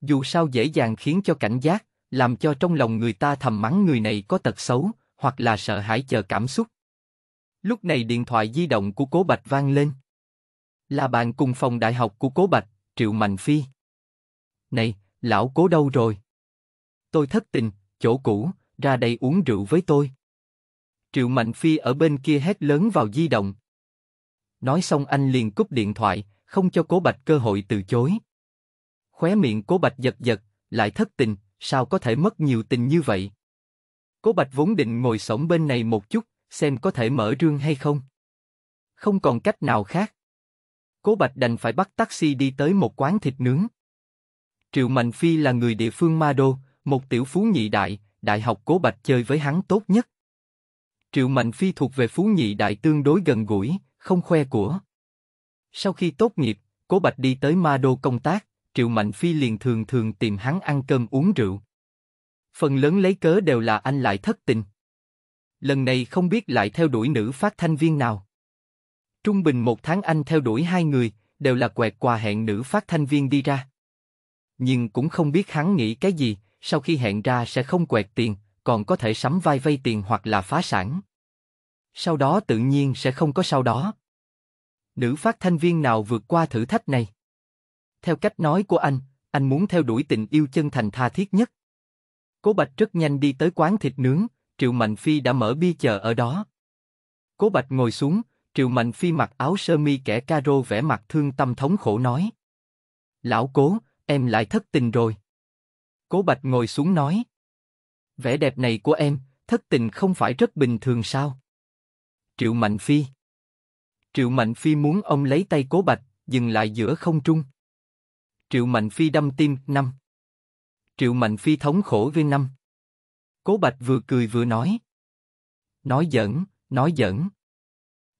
Speaker 1: Dù sao dễ dàng khiến cho cảnh giác, làm cho trong lòng người ta thầm mắng người này có tật xấu, hoặc là sợ hãi chờ cảm xúc. Lúc này điện thoại di động của cố bạch vang lên. Là bạn cùng phòng đại học của Cố Bạch, Triệu Mạnh Phi. Này, lão Cố đâu rồi? Tôi thất tình, chỗ cũ, ra đây uống rượu với tôi. Triệu Mạnh Phi ở bên kia hét lớn vào di động. Nói xong anh liền cúp điện thoại, không cho Cố Bạch cơ hội từ chối. Khóe miệng Cố Bạch giật giật, lại thất tình, sao có thể mất nhiều tình như vậy? Cố Bạch vốn định ngồi sổng bên này một chút, xem có thể mở rương hay không. Không còn cách nào khác. Cố Bạch đành phải bắt taxi đi tới một quán thịt nướng. Triệu Mạnh Phi là người địa phương Ma Đô, một tiểu phú nhị đại, đại học Cố Bạch chơi với hắn tốt nhất. Triệu Mạnh Phi thuộc về phú nhị đại tương đối gần gũi, không khoe của. Sau khi tốt nghiệp, Cố Bạch đi tới Ma Đô công tác, Triệu Mạnh Phi liền thường thường tìm hắn ăn cơm uống rượu. Phần lớn lấy cớ đều là anh lại thất tình. Lần này không biết lại theo đuổi nữ phát thanh viên nào. Trung bình một tháng anh theo đuổi hai người, đều là quẹt quà hẹn nữ phát thanh viên đi ra. Nhưng cũng không biết hắn nghĩ cái gì, sau khi hẹn ra sẽ không quẹt tiền, còn có thể sắm vai vay tiền hoặc là phá sản. Sau đó tự nhiên sẽ không có sau đó. Nữ phát thanh viên nào vượt qua thử thách này? Theo cách nói của anh, anh muốn theo đuổi tình yêu chân thành tha thiết nhất. Cố Bạch rất nhanh đi tới quán thịt nướng, Triệu Mạnh Phi đã mở bi chờ ở đó. Cố Bạch ngồi xuống, Triệu Mạnh Phi mặc áo sơ mi kẻ caro vẻ mặt thương tâm thống khổ nói. Lão cố, em lại thất tình rồi. Cố Bạch ngồi xuống nói. Vẻ đẹp này của em, thất tình không phải rất bình thường sao? Triệu Mạnh Phi Triệu Mạnh Phi muốn ông lấy tay Cố Bạch, dừng lại giữa không trung. Triệu Mạnh Phi đâm tim, năm. Triệu Mạnh Phi thống khổ với năm. Cố Bạch vừa cười vừa nói. Nói giỡn, nói giỡn.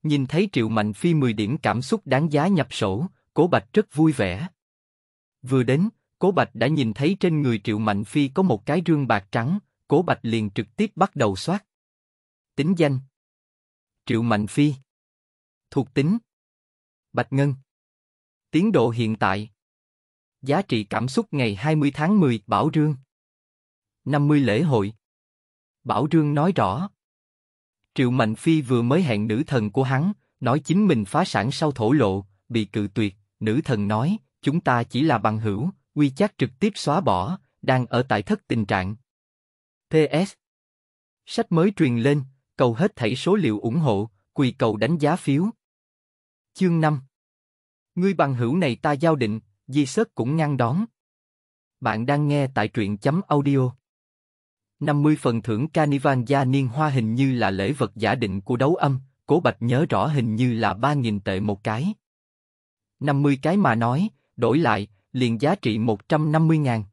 Speaker 1: Nhìn thấy Triệu Mạnh Phi 10 điểm cảm xúc đáng giá nhập sổ, Cố Bạch rất vui vẻ. Vừa đến, Cố Bạch đã nhìn thấy trên người Triệu Mạnh Phi có một cái rương bạc trắng, Cố Bạch liền trực tiếp bắt đầu soát. Tính danh
Speaker 2: Triệu Mạnh Phi Thuộc tính Bạch Ngân Tiến độ
Speaker 1: hiện tại Giá trị cảm xúc ngày 20 tháng 10 Bảo Rương 50 lễ hội Bảo Rương nói rõ Triệu Mạnh Phi vừa mới hẹn nữ thần của hắn, nói chính mình phá sản sau thổ lộ, bị cự tuyệt, nữ thần nói, chúng ta chỉ là bằng hữu, quy chắc trực tiếp xóa bỏ, đang ở tại thất tình trạng. PS Sách mới truyền lên, cầu hết thảy số liệu ủng hộ, quỳ cầu đánh giá phiếu. Chương 5 Ngươi bằng hữu này ta giao định, di sớt cũng ngăn đón. Bạn đang nghe tại truyện chấm audio. 50 phần thưởng Carnival gia niên hoa hình như là lễ vật giả định của đấu âm, Cố Bạch nhớ rõ hình như là 3.000 tệ một cái. 50 cái mà nói, đổi lại, liền giá trị 150 ngàn.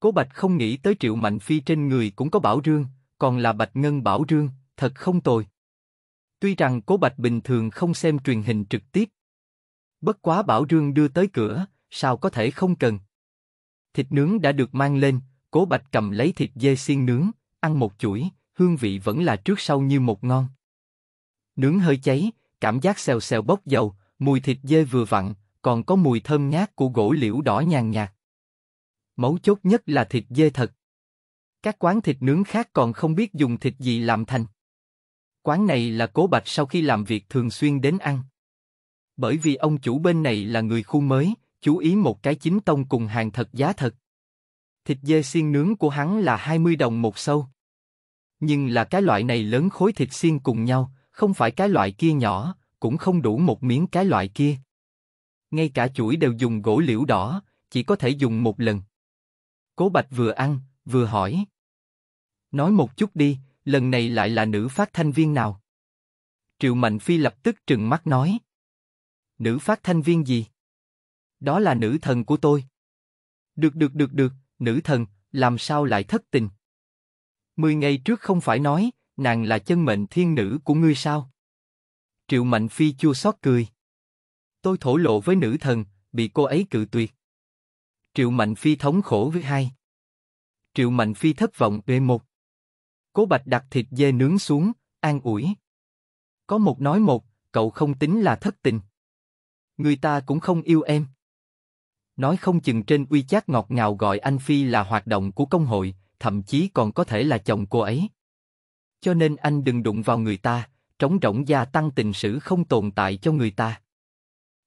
Speaker 1: Cố Bạch không nghĩ tới triệu mạnh phi trên người cũng có bảo rương, còn là Bạch Ngân bảo rương, thật không tồi. Tuy rằng Cố Bạch bình thường không xem truyền hình trực tiếp. Bất quá bảo rương đưa tới cửa, sao có thể không cần. Thịt nướng đã được mang lên, Cố Bạch cầm lấy thịt dê xiên nướng, ăn một chuỗi, hương vị vẫn là trước sau như một ngon. Nướng hơi cháy, cảm giác xèo xèo bốc dầu, mùi thịt dê vừa vặn, còn có mùi thơm ngát của gỗ liễu đỏ nhàn nhạt. Mấu chốt nhất là thịt dê thật. Các quán thịt nướng khác còn không biết dùng thịt gì làm thành. Quán này là cố bạch sau khi làm việc thường xuyên đến ăn. Bởi vì ông chủ bên này là người khu mới, chú ý một cái chính tông cùng hàng thật giá thật. Thịt dê xiên nướng của hắn là 20 đồng một sâu. Nhưng là cái loại này lớn khối thịt xiên cùng nhau, không phải cái loại kia nhỏ, cũng không đủ một miếng cái loại kia. Ngay cả chuỗi đều dùng gỗ liễu đỏ, chỉ có thể dùng một lần. Cố Bạch vừa ăn, vừa hỏi. Nói một chút đi, lần này lại là nữ phát thanh viên nào? Triệu Mạnh Phi lập tức trừng mắt nói. Nữ phát thanh viên gì? Đó là nữ thần của tôi. Được được được được, nữ thần, làm sao lại thất tình? Mười ngày trước không phải nói, nàng là chân mệnh thiên nữ của ngươi sao? Triệu Mạnh Phi chua xót cười. Tôi thổ lộ với nữ thần, bị cô ấy cự tuyệt. Triệu Mạnh Phi thống khổ với hai. Triệu Mạnh Phi thất vọng về một. Cố Bạch đặt thịt dê nướng xuống, an ủi. Có một nói một, cậu không tính là thất tình. Người ta cũng không yêu em. Nói không chừng trên uy chát ngọt ngào gọi anh Phi là hoạt động của công hội, thậm chí còn có thể là chồng cô ấy. Cho nên anh đừng đụng vào người ta, trống rỗng gia tăng tình sử không tồn tại cho người ta.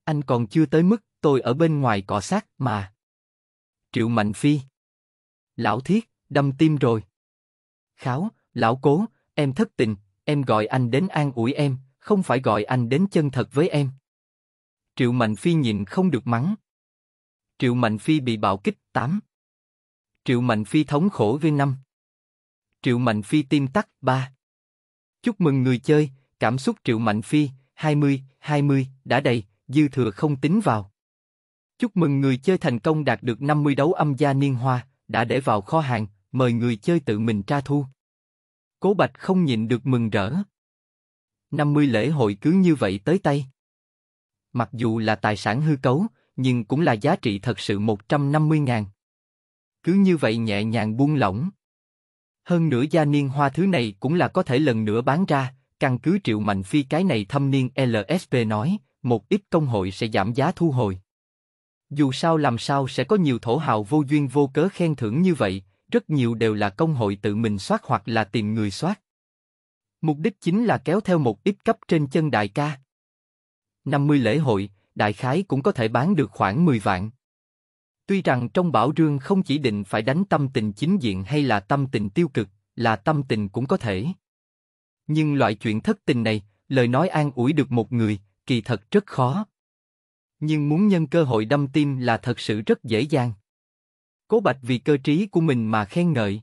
Speaker 1: Anh còn chưa tới mức tôi ở bên ngoài cọ sát mà. Triệu Mạnh Phi Lão Thiết, đâm tim rồi. Kháo, lão cố, em thất tình, em gọi anh đến an ủi em, không phải gọi anh đến chân thật với em. Triệu Mạnh Phi nhìn không được mắng. Triệu Mạnh Phi bị bạo kích 8. Triệu Mạnh Phi thống khổ với năm. Triệu Mạnh Phi tim tắc 3. Chúc mừng người chơi, cảm xúc Triệu Mạnh Phi 20, 20 đã đầy, dư thừa không tính vào. Chúc mừng người chơi thành công đạt được 50 đấu âm gia niên hoa, đã để vào kho hàng, mời người chơi tự mình tra thu. Cố Bạch không nhịn được mừng rỡ. 50 lễ hội cứ như vậy tới tay. Mặc dù là tài sản hư cấu, nhưng cũng là giá trị thật sự 150 ngàn. Cứ như vậy nhẹ nhàng buông lỏng. Hơn nữa gia niên hoa thứ này cũng là có thể lần nữa bán ra, căn cứ triệu mạnh phi cái này thâm niên LSP nói, một ít công hội sẽ giảm giá thu hồi. Dù sao làm sao sẽ có nhiều thổ hào vô duyên vô cớ khen thưởng như vậy, rất nhiều đều là công hội tự mình soát hoặc là tìm người soát. Mục đích chính là kéo theo một ít cấp trên chân đại ca. 50 lễ hội, đại khái cũng có thể bán được khoảng 10 vạn. Tuy rằng trong bảo rương không chỉ định phải đánh tâm tình chính diện hay là tâm tình tiêu cực, là tâm tình cũng có thể. Nhưng loại chuyện thất tình này, lời nói an ủi được một người, kỳ thật rất khó. Nhưng muốn nhân cơ hội đâm tim là thật sự rất dễ dàng. Cố Bạch vì cơ trí của mình mà khen ngợi.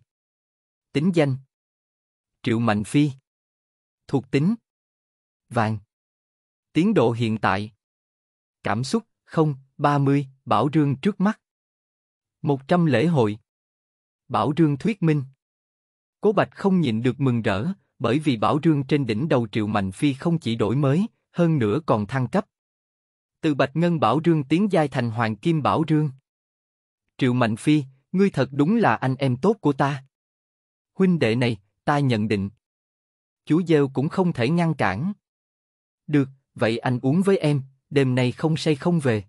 Speaker 2: Tính danh Triệu Mạnh Phi Thuộc tính Vàng Tiến độ hiện tại Cảm xúc, không, 30,
Speaker 1: Bảo Rương trước mắt. 100 lễ hội. Bảo Rương thuyết minh. Cố Bạch không nhịn được mừng rỡ, bởi vì Bảo Rương trên đỉnh đầu Triệu Mạnh Phi không chỉ đổi mới, hơn nữa còn thăng cấp. Từ Bạch Ngân Bảo Rương tiến giai thành Hoàng Kim Bảo Rương. Triệu Mạnh Phi, ngươi thật đúng là anh em tốt của ta. Huynh đệ này, ta nhận định. Chú Dêu cũng không thể ngăn cản.
Speaker 2: Được, vậy anh uống với em, đêm nay không say không về.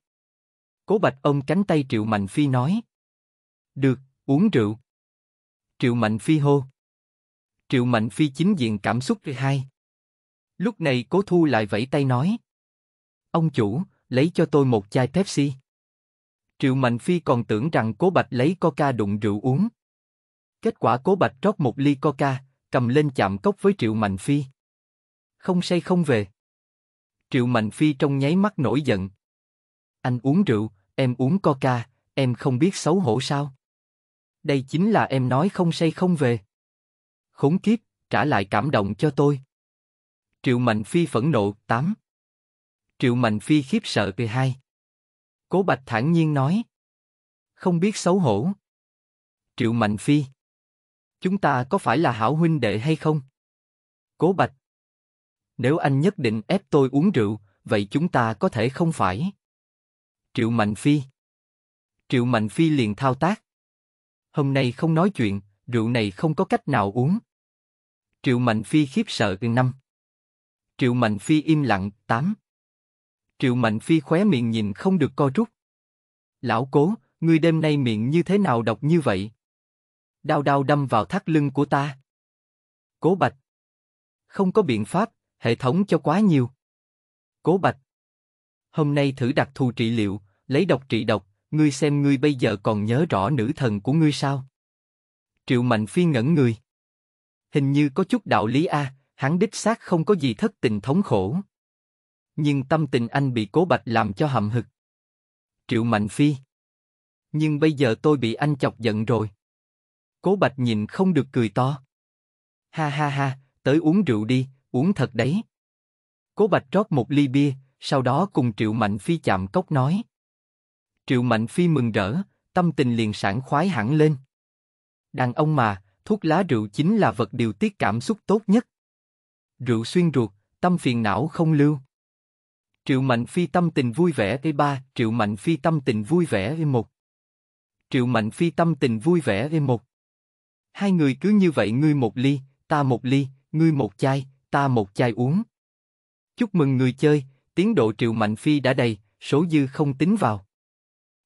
Speaker 1: Cố Bạch ông cánh tay Triệu Mạnh Phi nói. Được, uống rượu. Triệu Mạnh Phi hô. Triệu Mạnh Phi chính diện cảm xúc thứ hai. Lúc này Cố Thu lại vẫy tay nói. Ông chủ, lấy cho tôi một chai Pepsi. Triệu Mạnh Phi còn tưởng rằng Cố Bạch lấy coca đụng rượu uống. Kết quả Cố Bạch rót một ly coca, cầm lên chạm cốc với Triệu Mạnh Phi. Không say không về. Triệu Mạnh Phi trong nháy mắt nổi giận. Anh uống rượu, em uống coca, em không biết xấu hổ sao? Đây chính là em nói không say không về. Khốn kiếp, trả lại cảm động cho tôi. Triệu Mạnh Phi phẫn nộ, 8. Triệu Mạnh Phi khiếp sợ về hai. Cố Bạch
Speaker 2: thản nhiên nói. Không biết xấu hổ. Triệu Mạnh Phi.
Speaker 1: Chúng ta có phải là hảo huynh đệ hay không? Cố Bạch, nếu anh nhất định ép tôi uống rượu, vậy chúng ta có thể không phải. Triệu Mạnh Phi Triệu Mạnh Phi liền thao tác. Hôm nay không nói chuyện, rượu này không có cách nào uống. Triệu Mạnh Phi khiếp sợ năm. Triệu Mạnh Phi im lặng, tám. Triệu Mạnh Phi khóe miệng nhìn không được co rút. Lão cố, ngươi đêm nay miệng như thế nào độc như vậy? Đau đau đâm vào thắt lưng của ta. Cố Bạch. Không có biện pháp, Hệ thống cho quá nhiều. Cố Bạch. Hôm nay thử đặc thù trị liệu, lấy độc trị độc, ngươi xem ngươi bây giờ còn nhớ rõ nữ thần của ngươi sao? Triệu Mạnh Phi ngẩn người. Hình như có chút đạo lý a, hắn đích xác không có gì thất tình thống khổ. Nhưng tâm tình anh bị Cố Bạch làm cho hậm hực. Triệu Mạnh Phi. Nhưng bây giờ tôi bị anh chọc giận rồi. Cố Bạch nhìn không được cười to. Ha ha ha, tới uống rượu đi, uống thật đấy. Cố Bạch rót một ly bia, sau đó cùng Triệu Mạnh Phi chạm cốc nói. Triệu Mạnh Phi mừng rỡ, tâm tình liền sảng khoái hẳn lên. Đàn ông mà, thuốc lá rượu chính là vật điều tiết cảm xúc tốt nhất. Rượu xuyên ruột, tâm phiền não không lưu. Triệu Mạnh Phi tâm tình vui vẻ với ba, Triệu Mạnh Phi tâm tình vui vẻ với một. Triệu Mạnh Phi tâm tình vui vẻ với một. Hai người cứ như vậy ngươi một ly, ta một ly, ngươi một chai, ta một chai uống. Chúc mừng người chơi, tiến độ Triệu Mạnh Phi đã đầy, số dư không tính vào.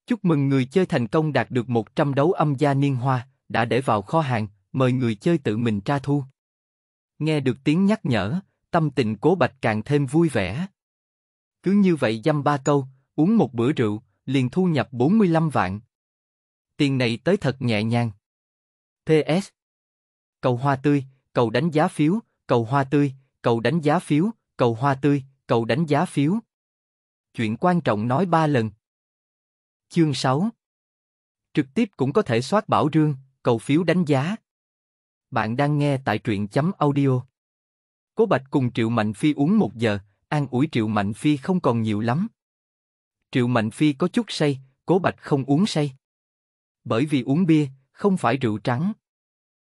Speaker 1: Chúc mừng người chơi thành công đạt được 100 đấu âm gia niên hoa, đã để vào kho hàng, mời người chơi tự mình tra thu. Nghe được tiếng nhắc nhở, tâm tình cố bạch càng thêm vui vẻ. Cứ như vậy dăm ba câu, uống một bữa rượu, liền thu nhập 45 vạn. Tiền này tới thật nhẹ nhàng. PS Cầu hoa tươi, cầu đánh giá phiếu, cầu hoa tươi, cầu đánh giá phiếu, cầu hoa tươi, cầu đánh giá phiếu. Chuyện quan trọng nói ba lần. Chương 6 Trực tiếp cũng có thể soát bảo rương, cầu phiếu đánh giá. Bạn đang nghe tại truyện chấm audio. Cố Bạch cùng Triệu Mạnh Phi uống một giờ, an ủi Triệu Mạnh Phi không còn nhiều lắm. Triệu Mạnh Phi có chút say, Cố Bạch không uống say. Bởi vì uống bia, không phải rượu trắng.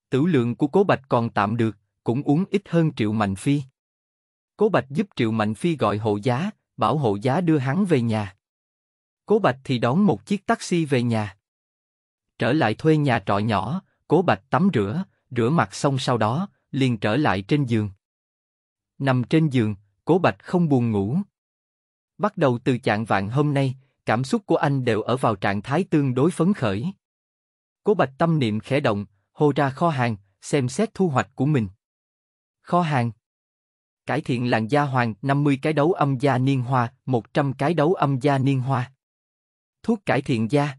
Speaker 1: Tử lượng của Cố Bạch còn tạm được, cũng uống ít hơn Triệu Mạnh Phi. Cố Bạch giúp Triệu Mạnh Phi gọi hộ giá, bảo hộ giá đưa hắn về nhà. Cố Bạch thì đón một chiếc taxi về nhà. Trở lại thuê nhà trọ nhỏ, Cố Bạch tắm rửa, rửa mặt xong sau đó, liền trở lại trên giường. Nằm trên giường, Cố Bạch không buồn ngủ. Bắt đầu từ chạng vạn hôm nay, cảm xúc của anh đều ở vào trạng thái tương đối phấn khởi. Cố Bạch tâm niệm khẽ động, hô ra kho hàng, xem xét thu hoạch của mình. Kho hàng Cải thiện làn da hoàng 50 cái đấu âm da niên hòa, 100 cái đấu âm da niên hoa Thuốc cải thiện da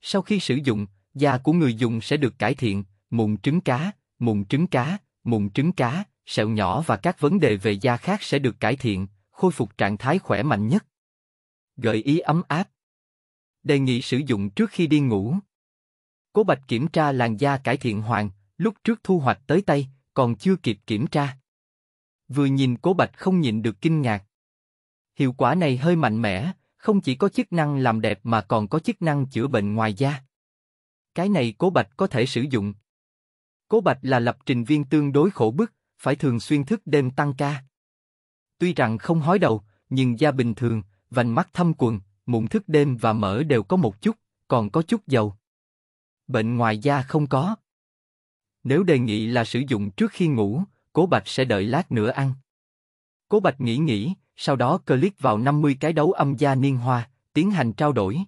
Speaker 1: Sau khi sử dụng, da của người dùng sẽ được cải thiện, mụn trứng cá, mụn trứng cá, mụn trứng cá, sẹo nhỏ và các vấn đề về da khác sẽ được cải thiện, khôi phục trạng thái khỏe mạnh nhất. Gợi ý ấm áp Đề nghị sử dụng trước khi đi ngủ. Cố Bạch kiểm tra làn da cải thiện hoàng, lúc trước thu hoạch tới tay, còn chưa kịp kiểm tra. Vừa nhìn Cố Bạch không nhịn được kinh ngạc. Hiệu quả này hơi mạnh mẽ, không chỉ có chức năng làm đẹp mà còn có chức năng chữa bệnh ngoài da. Cái này Cố Bạch có thể sử dụng. Cố Bạch là lập trình viên tương đối khổ bức, phải thường xuyên thức đêm tăng ca. Tuy rằng không hói đầu, nhưng da bình thường, vành mắt thâm quần, mụn thức đêm và mỡ đều có một chút, còn có chút dầu. Bệnh ngoài da không có. Nếu đề nghị là sử dụng trước khi ngủ, Cố Bạch sẽ đợi lát nữa ăn. Cố Bạch nghĩ nghĩ, sau đó click vào 50 cái đấu âm gia niên hoa, tiến hành trao đổi.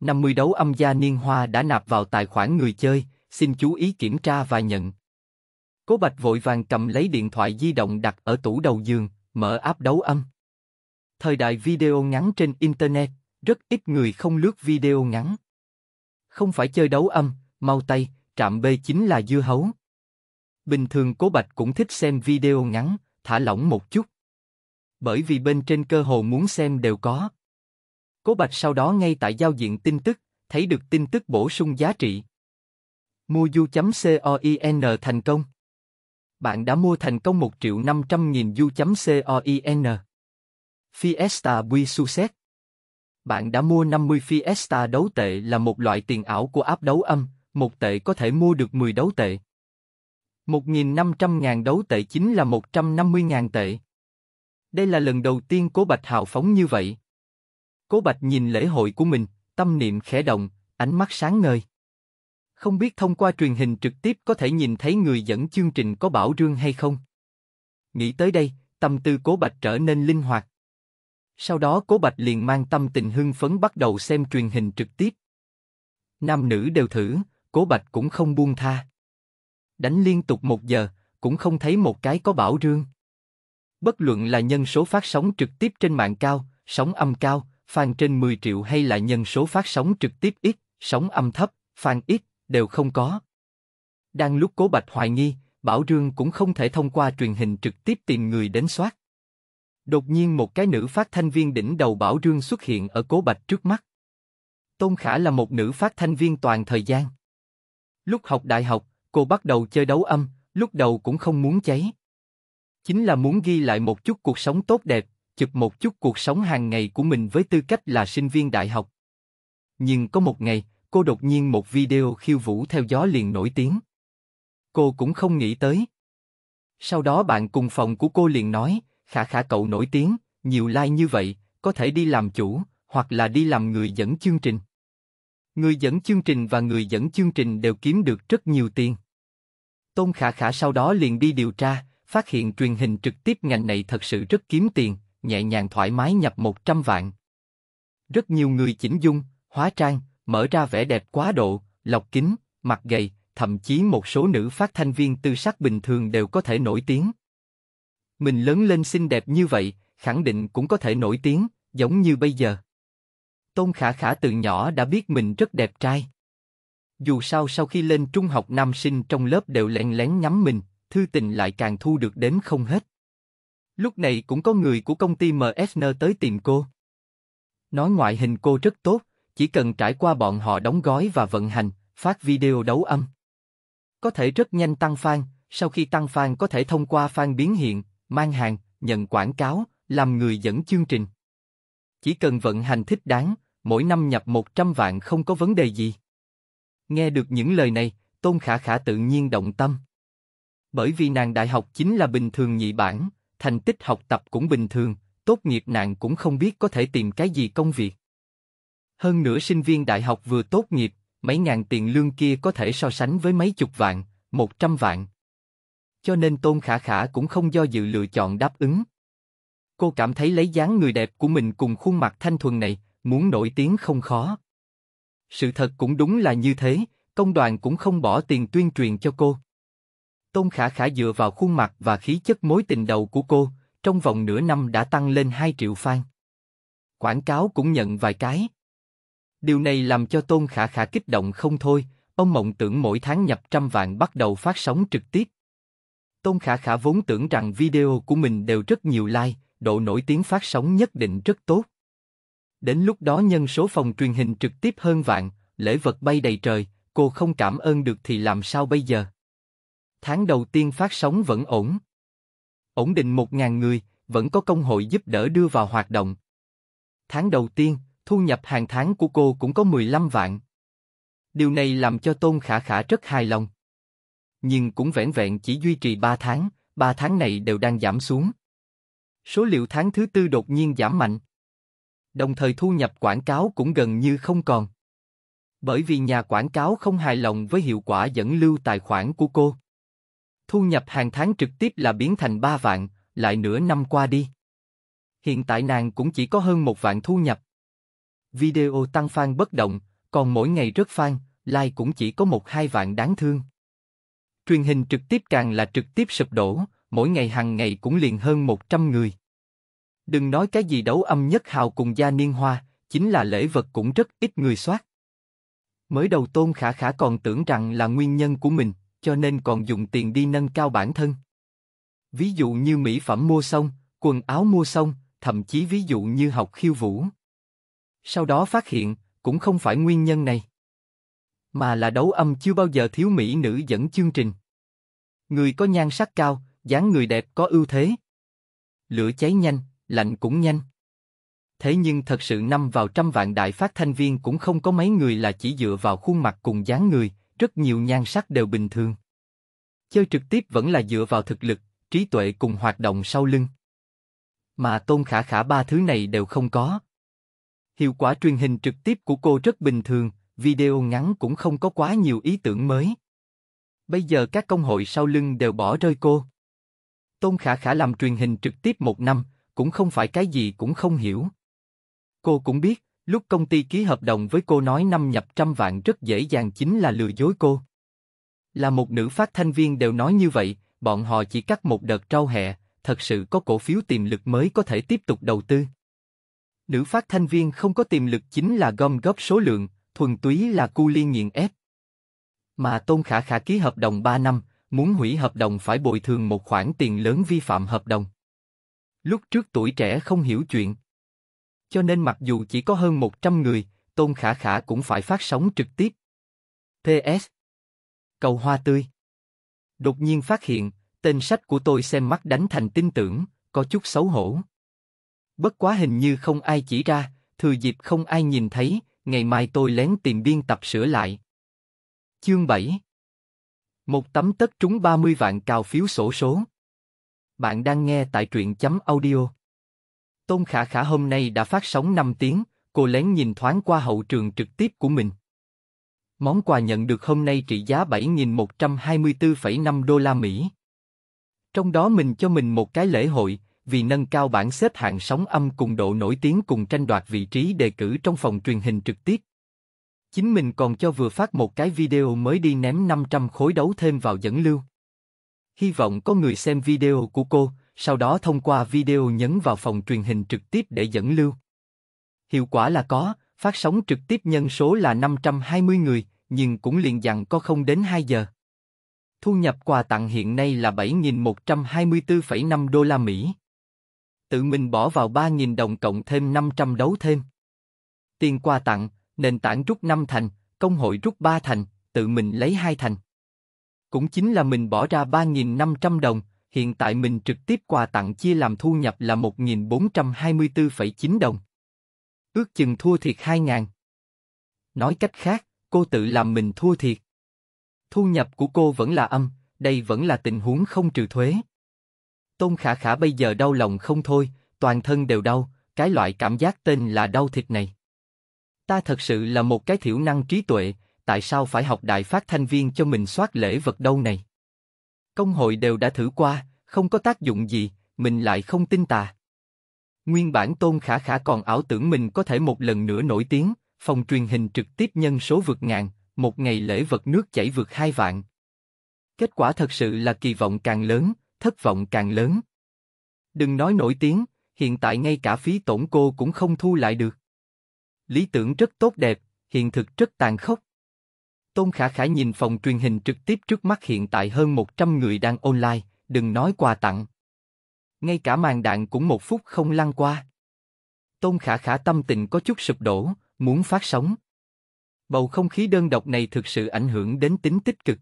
Speaker 1: 50 đấu âm gia niên hoa đã nạp vào tài khoản người chơi, xin chú ý kiểm tra và nhận. Cố Bạch vội vàng cầm lấy điện thoại di động đặt ở tủ đầu giường, mở app đấu âm. Thời đại video ngắn trên Internet, rất ít người không lướt video ngắn. Không phải chơi đấu âm, mau tay, Trạm B chính là dưa hấu. Bình thường Cố Bạch cũng thích xem video ngắn, thả lỏng một chút. Bởi vì bên trên cơ hồ muốn xem đều có. Cố Bạch sau đó ngay tại giao diện tin tức, thấy được tin tức bổ sung giá trị. Mua du.coin thành công. Bạn đã mua thành công 1 triệu 500 nghìn du.coin. Fiesta Bui Bạn đã mua 50 Fiesta đấu tệ là một loại tiền ảo của app đấu âm, một tệ có thể mua được 10 đấu tệ. 1.500 ngàn đấu tệ chính là 150 ngàn tệ. Đây là lần đầu tiên Cố Bạch hào phóng như vậy. Cố Bạch nhìn lễ hội của mình, tâm niệm khẽ động, ánh mắt sáng ngời. Không biết thông qua truyền hình trực tiếp có thể nhìn thấy người dẫn chương trình có bảo rương hay không. Nghĩ tới đây, tâm tư Cố Bạch trở nên linh hoạt. Sau đó Cố Bạch liền mang tâm tình hưng phấn bắt đầu xem truyền hình trực tiếp. Nam nữ đều thử, Cố Bạch cũng không buông tha. Đánh liên tục một giờ, cũng không thấy một cái có bảo rương. Bất luận là nhân số phát sóng trực tiếp trên mạng cao, sóng âm cao, fan trên 10 triệu hay là nhân số phát sóng trực tiếp ít, sóng âm thấp, fan ít, đều không có. Đang lúc Cố Bạch hoài nghi, Bảo Rương cũng không thể thông qua truyền hình trực tiếp tìm người đến soát. Đột nhiên một cái nữ phát thanh viên đỉnh đầu Bảo Rương xuất hiện ở Cố Bạch trước mắt. Tôn Khả là một nữ phát thanh viên toàn thời gian. Lúc học đại học, cô bắt đầu chơi đấu âm, lúc đầu cũng không muốn cháy. Chính là muốn ghi lại một chút cuộc sống tốt đẹp, chụp một chút cuộc sống hàng ngày của mình với tư cách là sinh viên đại học. Nhưng có một ngày, cô đột nhiên một video khiêu vũ theo gió liền nổi tiếng. Cô cũng không nghĩ tới. Sau đó bạn cùng phòng của cô liền nói, khả khả cậu nổi tiếng, nhiều like như vậy, có thể đi làm chủ, hoặc là đi làm người dẫn chương trình. Người dẫn chương trình và người dẫn chương trình đều kiếm được rất nhiều tiền. Tôn Khả Khả sau đó liền đi điều tra, phát hiện truyền hình trực tiếp ngành này thật sự rất kiếm tiền, nhẹ nhàng thoải mái nhập 100 vạn. Rất nhiều người chỉnh dung, hóa trang, mở ra vẻ đẹp quá độ, lọc kính, mặt gầy, thậm chí một số nữ phát thanh viên tư sắc bình thường đều có thể nổi tiếng. Mình lớn lên xinh đẹp như vậy, khẳng định cũng có thể nổi tiếng, giống như bây giờ. Tôn Khả Khả từ nhỏ đã biết mình rất đẹp trai. Dù sao sau khi lên trung học nam sinh trong lớp đều lén lén nhắm mình, thư tình lại càng thu được đến không hết. Lúc này cũng có người của công ty MSN tới tìm cô. Nói ngoại hình cô rất tốt, chỉ cần trải qua bọn họ đóng gói và vận hành, phát video đấu âm. Có thể rất nhanh tăng fan, sau khi tăng fan có thể thông qua fan biến hiện, mang hàng, nhận quảng cáo, làm người dẫn chương trình. Chỉ cần vận hành thích đáng, mỗi năm nhập 100 vạn không có vấn đề gì. Nghe được những lời này, Tôn Khả Khả tự nhiên động tâm. Bởi vì nàng đại học chính là bình thường nhị bản, thành tích học tập cũng bình thường, tốt nghiệp nàng cũng không biết có thể tìm cái gì công việc. Hơn nữa sinh viên đại học vừa tốt nghiệp, mấy ngàn tiền lương kia có thể so sánh với mấy chục vạn, một trăm vạn. Cho nên Tôn Khả Khả cũng không do dự lựa chọn đáp ứng. Cô cảm thấy lấy dáng người đẹp của mình cùng khuôn mặt thanh thuần này, muốn nổi tiếng không khó. Sự thật cũng đúng là như thế, công đoàn cũng không bỏ tiền tuyên truyền cho cô. Tôn Khả Khả dựa vào khuôn mặt và khí chất mối tình đầu của cô, trong vòng nửa năm đã tăng lên 2 triệu fan. Quảng cáo cũng nhận vài cái. Điều này làm cho Tôn Khả Khả kích động không thôi, ông mộng tưởng mỗi tháng nhập trăm vạn bắt đầu phát sóng trực tiếp. Tôn Khả Khả vốn tưởng rằng video của mình đều rất nhiều like, độ nổi tiếng phát sóng nhất định rất tốt. Đến lúc đó nhân số phòng truyền hình trực tiếp hơn vạn, lễ vật bay đầy trời, cô không cảm ơn được thì làm sao bây giờ? Tháng đầu tiên phát sóng vẫn ổn. Ổn định 1.000 người, vẫn có công hội giúp đỡ đưa vào hoạt động. Tháng đầu tiên, thu nhập hàng tháng của cô cũng có 15 vạn. Điều này làm cho Tôn Khả Khả rất hài lòng. Nhưng cũng vẻn vẹn chỉ duy trì 3 tháng, 3 tháng này đều đang giảm xuống. Số liệu tháng thứ tư đột nhiên giảm mạnh đồng thời thu nhập quảng cáo cũng gần như không còn. Bởi vì nhà quảng cáo không hài lòng với hiệu quả dẫn lưu tài khoản của cô. Thu nhập hàng tháng trực tiếp là biến thành 3 vạn, lại nửa năm qua đi. Hiện tại nàng cũng chỉ có hơn một vạn thu nhập. Video tăng fan bất động, còn mỗi ngày rất fan, like cũng chỉ có một hai vạn đáng thương. Truyền hình trực tiếp càng là trực tiếp sụp đổ, mỗi ngày hàng ngày cũng liền hơn 100 người. Đừng nói cái gì đấu âm nhất hào cùng gia niên hoa, chính là lễ vật cũng rất ít người soát. Mới đầu Tôn Khả Khả còn tưởng rằng là nguyên nhân của mình, cho nên còn dùng tiền đi nâng cao bản thân. Ví dụ như mỹ phẩm mua xong, quần áo mua xong, thậm chí ví dụ như học khiêu vũ. Sau đó phát hiện, cũng không phải nguyên nhân này. Mà là đấu âm chưa bao giờ thiếu mỹ nữ dẫn chương trình. Người có nhan sắc cao, dáng người đẹp có ưu thế. Lửa cháy nhanh, lạnh cũng nhanh. Thế nhưng thật sự năm vào trăm vạn đại phát thanh viên cũng không có mấy người là chỉ dựa vào khuôn mặt cùng dáng người, rất nhiều nhan sắc đều bình thường. Chơi trực tiếp vẫn là dựa vào thực lực, trí tuệ cùng hoạt động sau lưng. Mà tôn khả khả ba thứ này đều không có. Hiệu quả truyền hình trực tiếp của cô rất bình thường, video ngắn cũng không có quá nhiều ý tưởng mới. Bây giờ các công hội sau lưng đều bỏ rơi cô. Tôn Khả Khả làm truyền hình trực tiếp một năm, cũng không phải cái gì cũng không hiểu. Cô cũng biết, lúc công ty ký hợp đồng với cô nói năm nhập trăm vạn rất dễ dàng chính là lừa dối cô. Là một nữ phát thanh viên đều nói như vậy, bọn họ chỉ cắt một đợt trao hẹ, thật sự có cổ phiếu tiềm lực mới có thể tiếp tục đầu tư. Nữ phát thanh viên không có tiềm lực chính là gom góp số lượng, thuần túy là cu liên nghiện ép. Mà Tôn Khả Khả ký hợp đồng 3 năm, muốn hủy hợp đồng phải bồi thường một khoản tiền lớn vi phạm hợp đồng. Lúc trước tuổi trẻ không hiểu chuyện. Cho nên mặc dù chỉ có hơn 100 người, Tôn Khả Khả cũng phải phát sóng trực tiếp. PS. Cầu hoa tươi. Đột nhiên phát hiện, tên sách của tôi xem mắt đánh thành tin tưởng, có chút xấu hổ. Bất quá hình như không ai chỉ ra, thừa dịp không ai nhìn thấy, ngày mai tôi lén tìm biên tập sửa lại. Chương 7 Một tấm tất trúng 30 vạn cào phiếu sổ số. Bạn đang nghe tại truyện chấm audio. Tôn Khả Khả hôm nay đã phát sóng 5 tiếng, cô lén nhìn thoáng qua hậu trường trực tiếp của mình. Món quà nhận được hôm nay trị giá 7.124,5 đô la Mỹ. Trong đó mình cho mình một cái lễ hội, vì nâng cao bảng xếp hạng sóng âm cùng độ nổi tiếng cùng tranh đoạt vị trí đề cử trong phòng truyền hình trực tiếp. Chính mình còn cho vừa phát một cái video mới đi ném 500 khối đấu thêm vào dẫn lưu. Hy vọng có người xem video của cô, sau đó thông qua video nhấn vào phòng truyền hình trực tiếp để dẫn lưu. Hiệu quả là có, phát sóng trực tiếp nhân số là 520 người, nhưng cũng liền dặn có không đến 2 giờ. Thu nhập quà tặng hiện nay là 7.124,5 đô la Mỹ. Tự mình bỏ vào 3.000 đồng cộng thêm 500 đấu thêm. Tiền quà tặng, nền tảng rút 5 thành, công hội rút 3 thành, tự mình lấy 2 thành. Cũng chính là mình bỏ ra 3.500 đồng, hiện tại mình trực tiếp quà tặng chia làm thu nhập là 1.424,9 đồng. Ước chừng thua thiệt 2.000. Nói cách khác, cô tự làm mình thua thiệt. Thu nhập của cô vẫn là âm, đây vẫn là tình huống không trừ thuế. Tôn Khả Khả bây giờ đau lòng không thôi, toàn thân đều đau, cái loại cảm giác tên là đau thịt này. Ta thật sự là một cái thiểu năng trí tuệ, tại sao phải học đại phát thanh viên cho mình soát lễ vật đâu này? Công hội đều đã thử qua, không có tác dụng gì, mình lại không tin tà. Nguyên bản Tôn Khả Khả còn ảo tưởng mình có thể một lần nữa nổi tiếng, phòng truyền hình trực tiếp nhân số vượt ngàn, một ngày lễ vật nước chảy vượt hai vạn. Kết quả thật sự là kỳ vọng càng lớn, thất vọng càng lớn. Đừng nói nổi tiếng, hiện tại ngay cả phí tổn cô cũng không thu lại được. Lý tưởng rất tốt đẹp, hiện thực rất tàn khốc. Tôn Khả Khải nhìn phòng truyền hình trực tiếp trước mắt hiện tại hơn 100 người đang online, đừng nói quà tặng. Ngay cả màn đạn cũng một phút không lăn qua. Tôn Khả Khả tâm tình có chút sụp đổ, muốn phát sóng. Bầu không khí đơn độc này thực sự ảnh hưởng đến tính tích cực.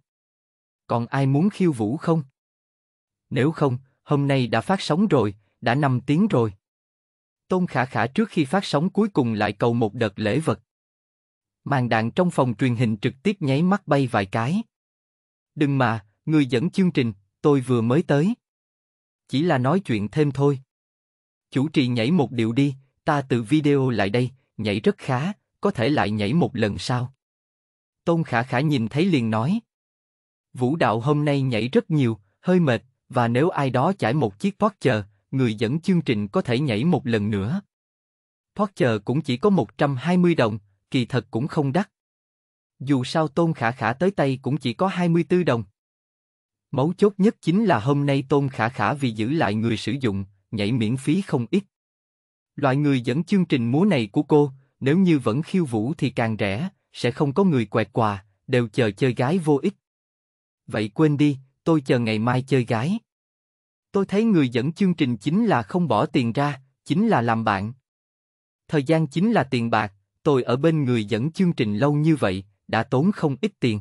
Speaker 1: Còn ai muốn khiêu vũ không? Nếu không, hôm nay đã phát sóng rồi, đã 5 tiếng rồi. Tôn Khả Khả trước khi phát sóng cuối cùng lại cầu một đợt lễ vật màn đạn trong phòng truyền hình trực tiếp nháy mắt bay vài cái. Đừng mà, người dẫn chương trình, tôi vừa mới tới. Chỉ là nói chuyện thêm thôi. Chủ trì nhảy một điệu đi, ta từ video lại đây, nhảy rất khá, có thể lại nhảy một lần sao? Tôn Khả Khả nhìn thấy liền nói. Vũ đạo hôm nay nhảy rất nhiều, hơi mệt, và nếu ai đó chải một chiếc chờ, người dẫn chương trình có thể nhảy một lần nữa. chờ cũng chỉ có 120 đồng, kỳ thật cũng không đắt. Dù sao Tôn Khả Khả tới tay cũng chỉ có 24 đồng. Mấu chốt nhất chính là hôm nay Tôn Khả Khả vì giữ lại người sử dụng, nhảy miễn phí không ít. Loại người dẫn chương trình múa này của cô, nếu như vẫn khiêu vũ thì càng rẻ, sẽ không có người quẹt quà, đều chờ chơi gái vô ích. Vậy quên đi, tôi chờ ngày mai chơi gái. Tôi thấy người dẫn chương trình chính là không bỏ tiền ra, chính là làm bạn. Thời gian chính là tiền bạc, tôi ở bên người dẫn chương trình lâu như vậy, đã tốn không ít tiền.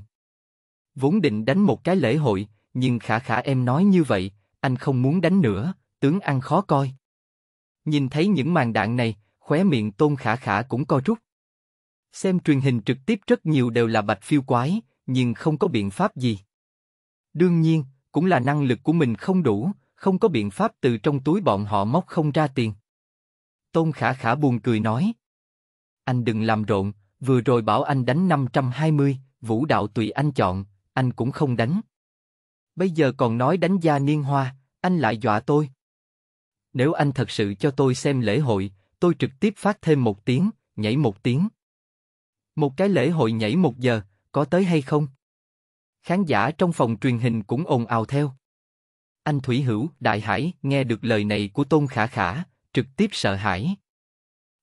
Speaker 1: Vốn định đánh một cái lễ hội, nhưng khả khả em nói như vậy, anh không muốn đánh nữa, tướng ăn khó coi. Nhìn thấy những màn đạn này, khóe miệng tôn khả khả cũng co rút. Xem truyền hình trực tiếp rất nhiều đều là bạch phiêu quái, nhưng không có biện pháp gì. Đương nhiên, cũng là năng lực của mình không đủ, không có biện pháp từ trong túi bọn họ móc không ra tiền. Tôn khả khả buồn cười nói anh đừng làm rộn, vừa rồi bảo anh đánh 520, vũ đạo tùy anh chọn, anh cũng không đánh. Bây giờ còn nói đánh gia niên hoa, anh lại dọa tôi. Nếu anh thật sự cho tôi xem lễ hội, tôi trực tiếp phát thêm một tiếng, nhảy một tiếng. Một cái lễ hội nhảy một giờ, có tới hay không? Khán giả trong phòng truyền hình cũng ồn ào theo. Anh Thủy Hữu, Đại Hải, nghe được lời này của Tôn Khả Khả, trực tiếp sợ hãi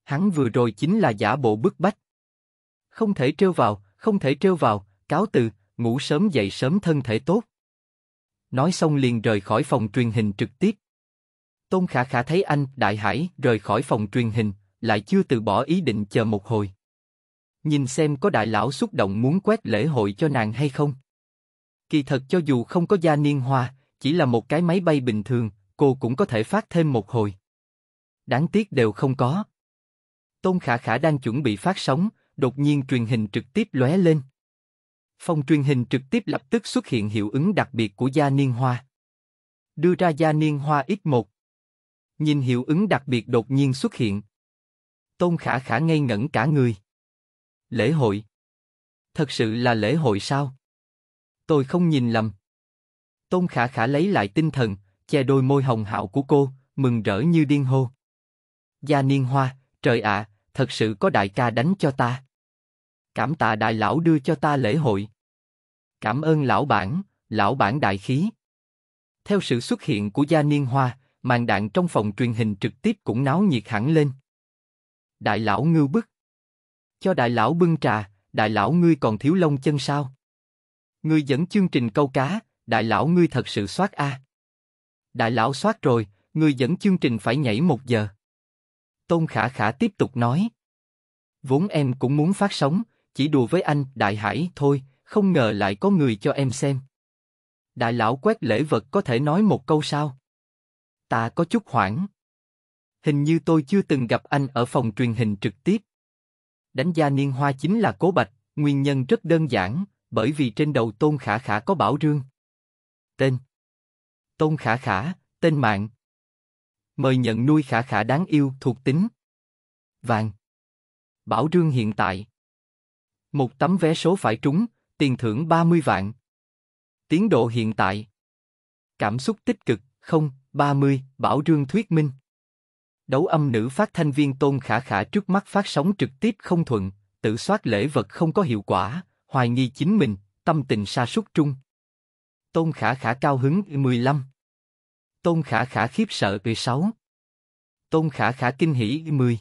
Speaker 1: hắn vừa rồi chính là giả bộ bức bách. Không thể trêu vào, không thể trêu vào, cáo từ, ngủ sớm dậy sớm thân thể tốt. Nói xong liền rời khỏi phòng truyền hình trực tiếp. Tôn Khả Khả thấy anh, Đại Hải, rời khỏi phòng truyền hình, lại chưa từ bỏ ý định chờ một hồi. Nhìn xem có đại lão xúc động muốn quét lễ hội cho nàng hay không. Kỳ thật cho dù không có gia niên hoa, chỉ là một cái máy bay bình thường, cô cũng có thể phát thêm một hồi. Đáng tiếc đều không có. Tôn Khả Khả đang chuẩn bị phát sóng, đột nhiên truyền hình trực tiếp lóe lên. Phòng truyền hình trực tiếp lập tức xuất hiện hiệu ứng đặc biệt của Gia Niên Hoa. Đưa ra Gia Niên Hoa X1. Nhìn hiệu ứng đặc biệt đột nhiên xuất hiện. Tôn Khả Khả ngây ngẩn cả người. Lễ hội. Thật sự là lễ hội sao? Tôi không nhìn lầm. Tôn Khả Khả lấy lại tinh thần, che đôi môi hồng hạo của cô, mừng rỡ như điên hô. Gia Niên Hoa, trời ạ, à, thật sự có đại ca đánh cho ta. Cảm tạ đại lão đưa cho ta lễ hội. Cảm ơn lão bản, lão bản đại khí. Theo sự xuất hiện của Gia Niên Hoa, màn đạn trong phòng truyền hình trực tiếp cũng náo nhiệt hẳn lên. Đại lão ngưu bức. Cho đại lão bưng trà, đại lão ngươi còn thiếu lông chân sao? Ngươi dẫn chương trình câu cá, đại lão ngươi thật sự soát a. À. Đại lão soát rồi, ngươi dẫn chương trình phải nhảy một giờ. Tôn Khả Khả tiếp tục nói. Vốn em cũng muốn phát sóng, chỉ đùa với anh, Đại Hải, thôi, không ngờ lại có người cho em xem. Đại lão quét lễ vật có thể nói một câu sao? Ta có chút hoảng. Hình như tôi chưa từng gặp anh ở phòng truyền hình trực tiếp. Đánh giá niên hoa chính là cố bạch, nguyên nhân rất đơn giản, bởi vì trên đầu Tôn Khả Khả có bảo rương. Tên Tôn Khả Khả, tên mạng mời
Speaker 2: nhận nuôi khả khả đáng yêu thuộc tính. Vàng. Bảo Trương hiện tại.
Speaker 1: Một tấm vé số phải trúng, tiền thưởng 30 vạn. Tiến độ hiện tại. Cảm xúc tích cực, không, 30, Bảo Trương thuyết minh. Đấu âm nữ phát thanh viên Tôn Khả Khả trước mắt phát sóng trực tiếp không thuận, tự soát lễ vật không có hiệu quả, hoài nghi chính mình, tâm tình sa sút trung. Tôn Khả Khả cao hứng 15. Tôn Khả Khả khiếp sợ về sáu. Tôn Khả Khả kinh hỉ 10.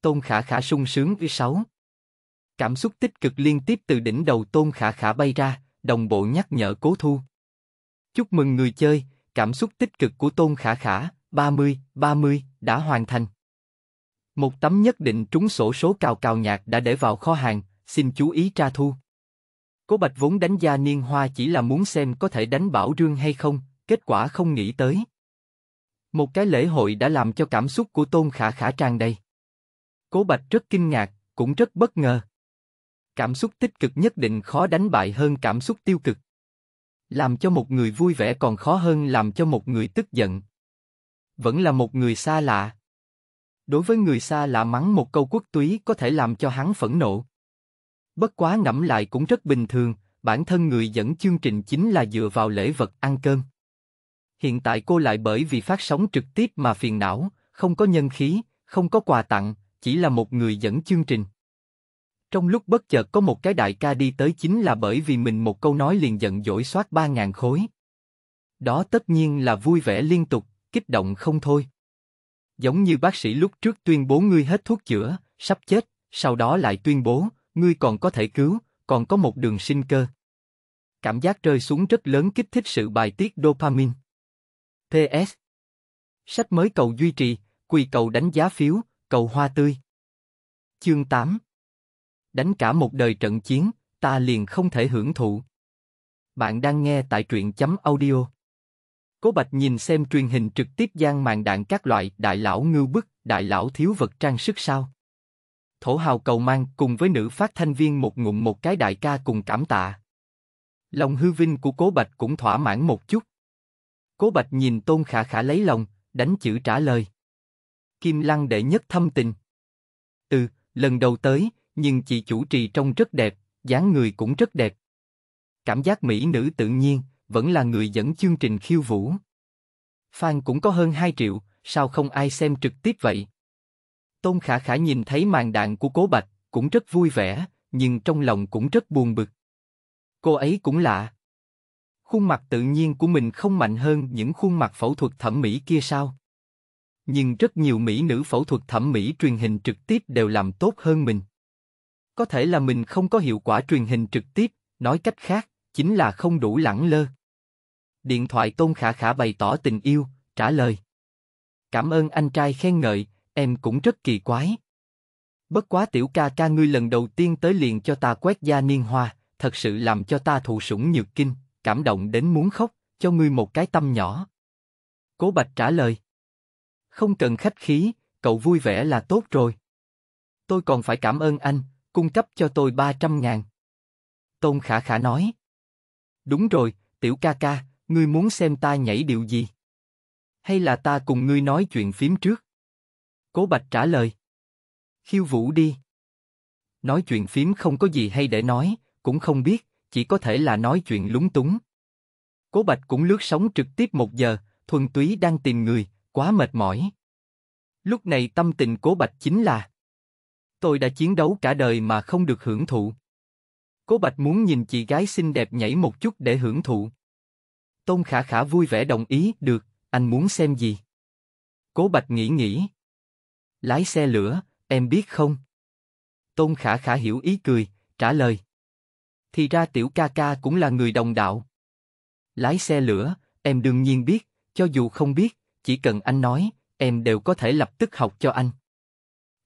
Speaker 1: Tôn Khả Khả sung sướng với sáu. Cảm xúc tích cực liên tiếp từ đỉnh đầu Tôn Khả Khả bay ra, đồng bộ nhắc nhở Cố Thu. Chúc mừng người chơi, cảm xúc tích cực của Tôn Khả Khả, 30, 30, đã hoàn thành. Một tấm nhất định trúng sổ số cào cào nhạc đã để vào kho hàng, xin chú ý tra thu. Cố Bạch vốn đánh gia niên hoa chỉ là muốn xem có thể đánh bảo rương hay không, kết quả không nghĩ tới. Một cái lễ hội đã làm cho cảm xúc của Tôn Khả Khả tràn đầy. Cố Bạch rất kinh ngạc, cũng rất bất ngờ. Cảm xúc tích cực nhất định khó đánh bại hơn cảm xúc tiêu cực. Làm cho một người vui vẻ còn khó hơn làm cho một người tức giận. Vẫn là một người xa lạ. Đối với người xa lạ mắng một câu quốc túy có thể làm cho hắn phẫn nộ. Bất quá ngẫm lại cũng rất bình thường, bản thân người dẫn chương trình chính là dựa vào lễ vật ăn cơm hiện tại cô lại bởi vì phát sóng trực tiếp mà phiền não, không có nhân khí, không có quà tặng, chỉ là một người dẫn chương trình. Trong lúc bất chợt có một cái đại ca đi tới chính là bởi vì mình một câu nói liền giận dỗi soát ba ngàn khối. Đó tất nhiên là vui vẻ liên tục, kích động không thôi. Giống như bác sĩ lúc trước tuyên bố ngươi hết thuốc chữa, sắp chết, sau đó lại tuyên bố, ngươi còn có thể cứu, còn có một đường sinh cơ. Cảm giác rơi xuống rất lớn kích thích sự bài tiết dopamine. PS. Sách mới cầu duy trì, quỳ cầu đánh giá phiếu, cầu hoa tươi. Chương 8 Đánh cả một đời trận chiến, ta liền không thể hưởng thụ. Bạn đang nghe tại truyện chấm audio. Cố Bạch nhìn xem truyền hình trực tiếp gian màn đạn các loại đại lão ngưu bức, đại lão thiếu vật trang sức sao. Thổ hào cầu mang cùng với nữ phát thanh viên một ngụm một cái đại ca cùng cảm tạ. Lòng hư vinh của Cố Bạch cũng thỏa mãn một chút. Cố Bạch nhìn Tôn Khả Khả lấy lòng, đánh chữ trả lời. Kim Lăng đệ nhất thâm tình. Ừ, lần đầu tới, nhưng chị chủ trì trông rất đẹp, dáng người cũng rất đẹp. Cảm giác mỹ nữ tự nhiên, vẫn là người dẫn chương trình khiêu vũ. Phan cũng có hơn 2 triệu, sao không ai xem trực tiếp vậy? Tôn Khả Khả nhìn thấy màn đạn của Cố Bạch, cũng rất vui vẻ, nhưng trong lòng cũng rất buồn bực. Cô ấy cũng lạ khuôn mặt tự nhiên của mình không mạnh hơn những khuôn mặt phẫu thuật thẩm mỹ kia sao? Nhưng rất nhiều mỹ nữ phẫu thuật thẩm mỹ truyền hình trực tiếp đều làm tốt hơn mình. Có thể là mình không có hiệu quả truyền hình trực tiếp, nói cách khác, chính là không đủ lẳng lơ. Điện thoại Tôn Khả Khả bày tỏ tình yêu, trả lời. Cảm ơn anh trai khen ngợi, em cũng rất kỳ quái. Bất quá tiểu ca ca ngươi lần đầu tiên tới liền cho ta quét da niên hoa, thật sự làm cho ta thụ sủng nhược kinh, cảm động đến muốn khóc, cho ngươi một cái tâm nhỏ. Cố Bạch trả lời. Không cần khách khí, cậu vui vẻ là tốt rồi. Tôi còn phải cảm ơn anh, cung cấp cho tôi 300 ngàn. Tôn Khả Khả nói. Đúng rồi, tiểu ca ca, ngươi muốn xem ta nhảy điệu gì? Hay là ta cùng ngươi nói chuyện phím trước? Cố Bạch trả lời. Khiêu vũ đi. Nói chuyện phím không có gì hay để nói, cũng không biết, chỉ có thể là nói chuyện lúng túng. Cố Bạch cũng lướt sóng trực tiếp một giờ, thuần túy đang tìm người, quá mệt mỏi. Lúc này tâm tình Cố Bạch chính là Tôi đã chiến đấu cả đời mà không được hưởng thụ. Cố Bạch muốn nhìn chị gái xinh đẹp nhảy một chút để hưởng thụ. Tôn Khả Khả vui vẻ đồng ý, được, anh muốn xem gì? Cố Bạch nghĩ nghĩ. Lái xe lửa, em biết không? Tôn Khả Khả hiểu ý cười, trả lời thì ra tiểu ca ca cũng là người đồng đạo. Lái xe lửa, em đương nhiên biết, cho dù không biết, chỉ cần anh nói, em đều có thể lập tức học cho anh.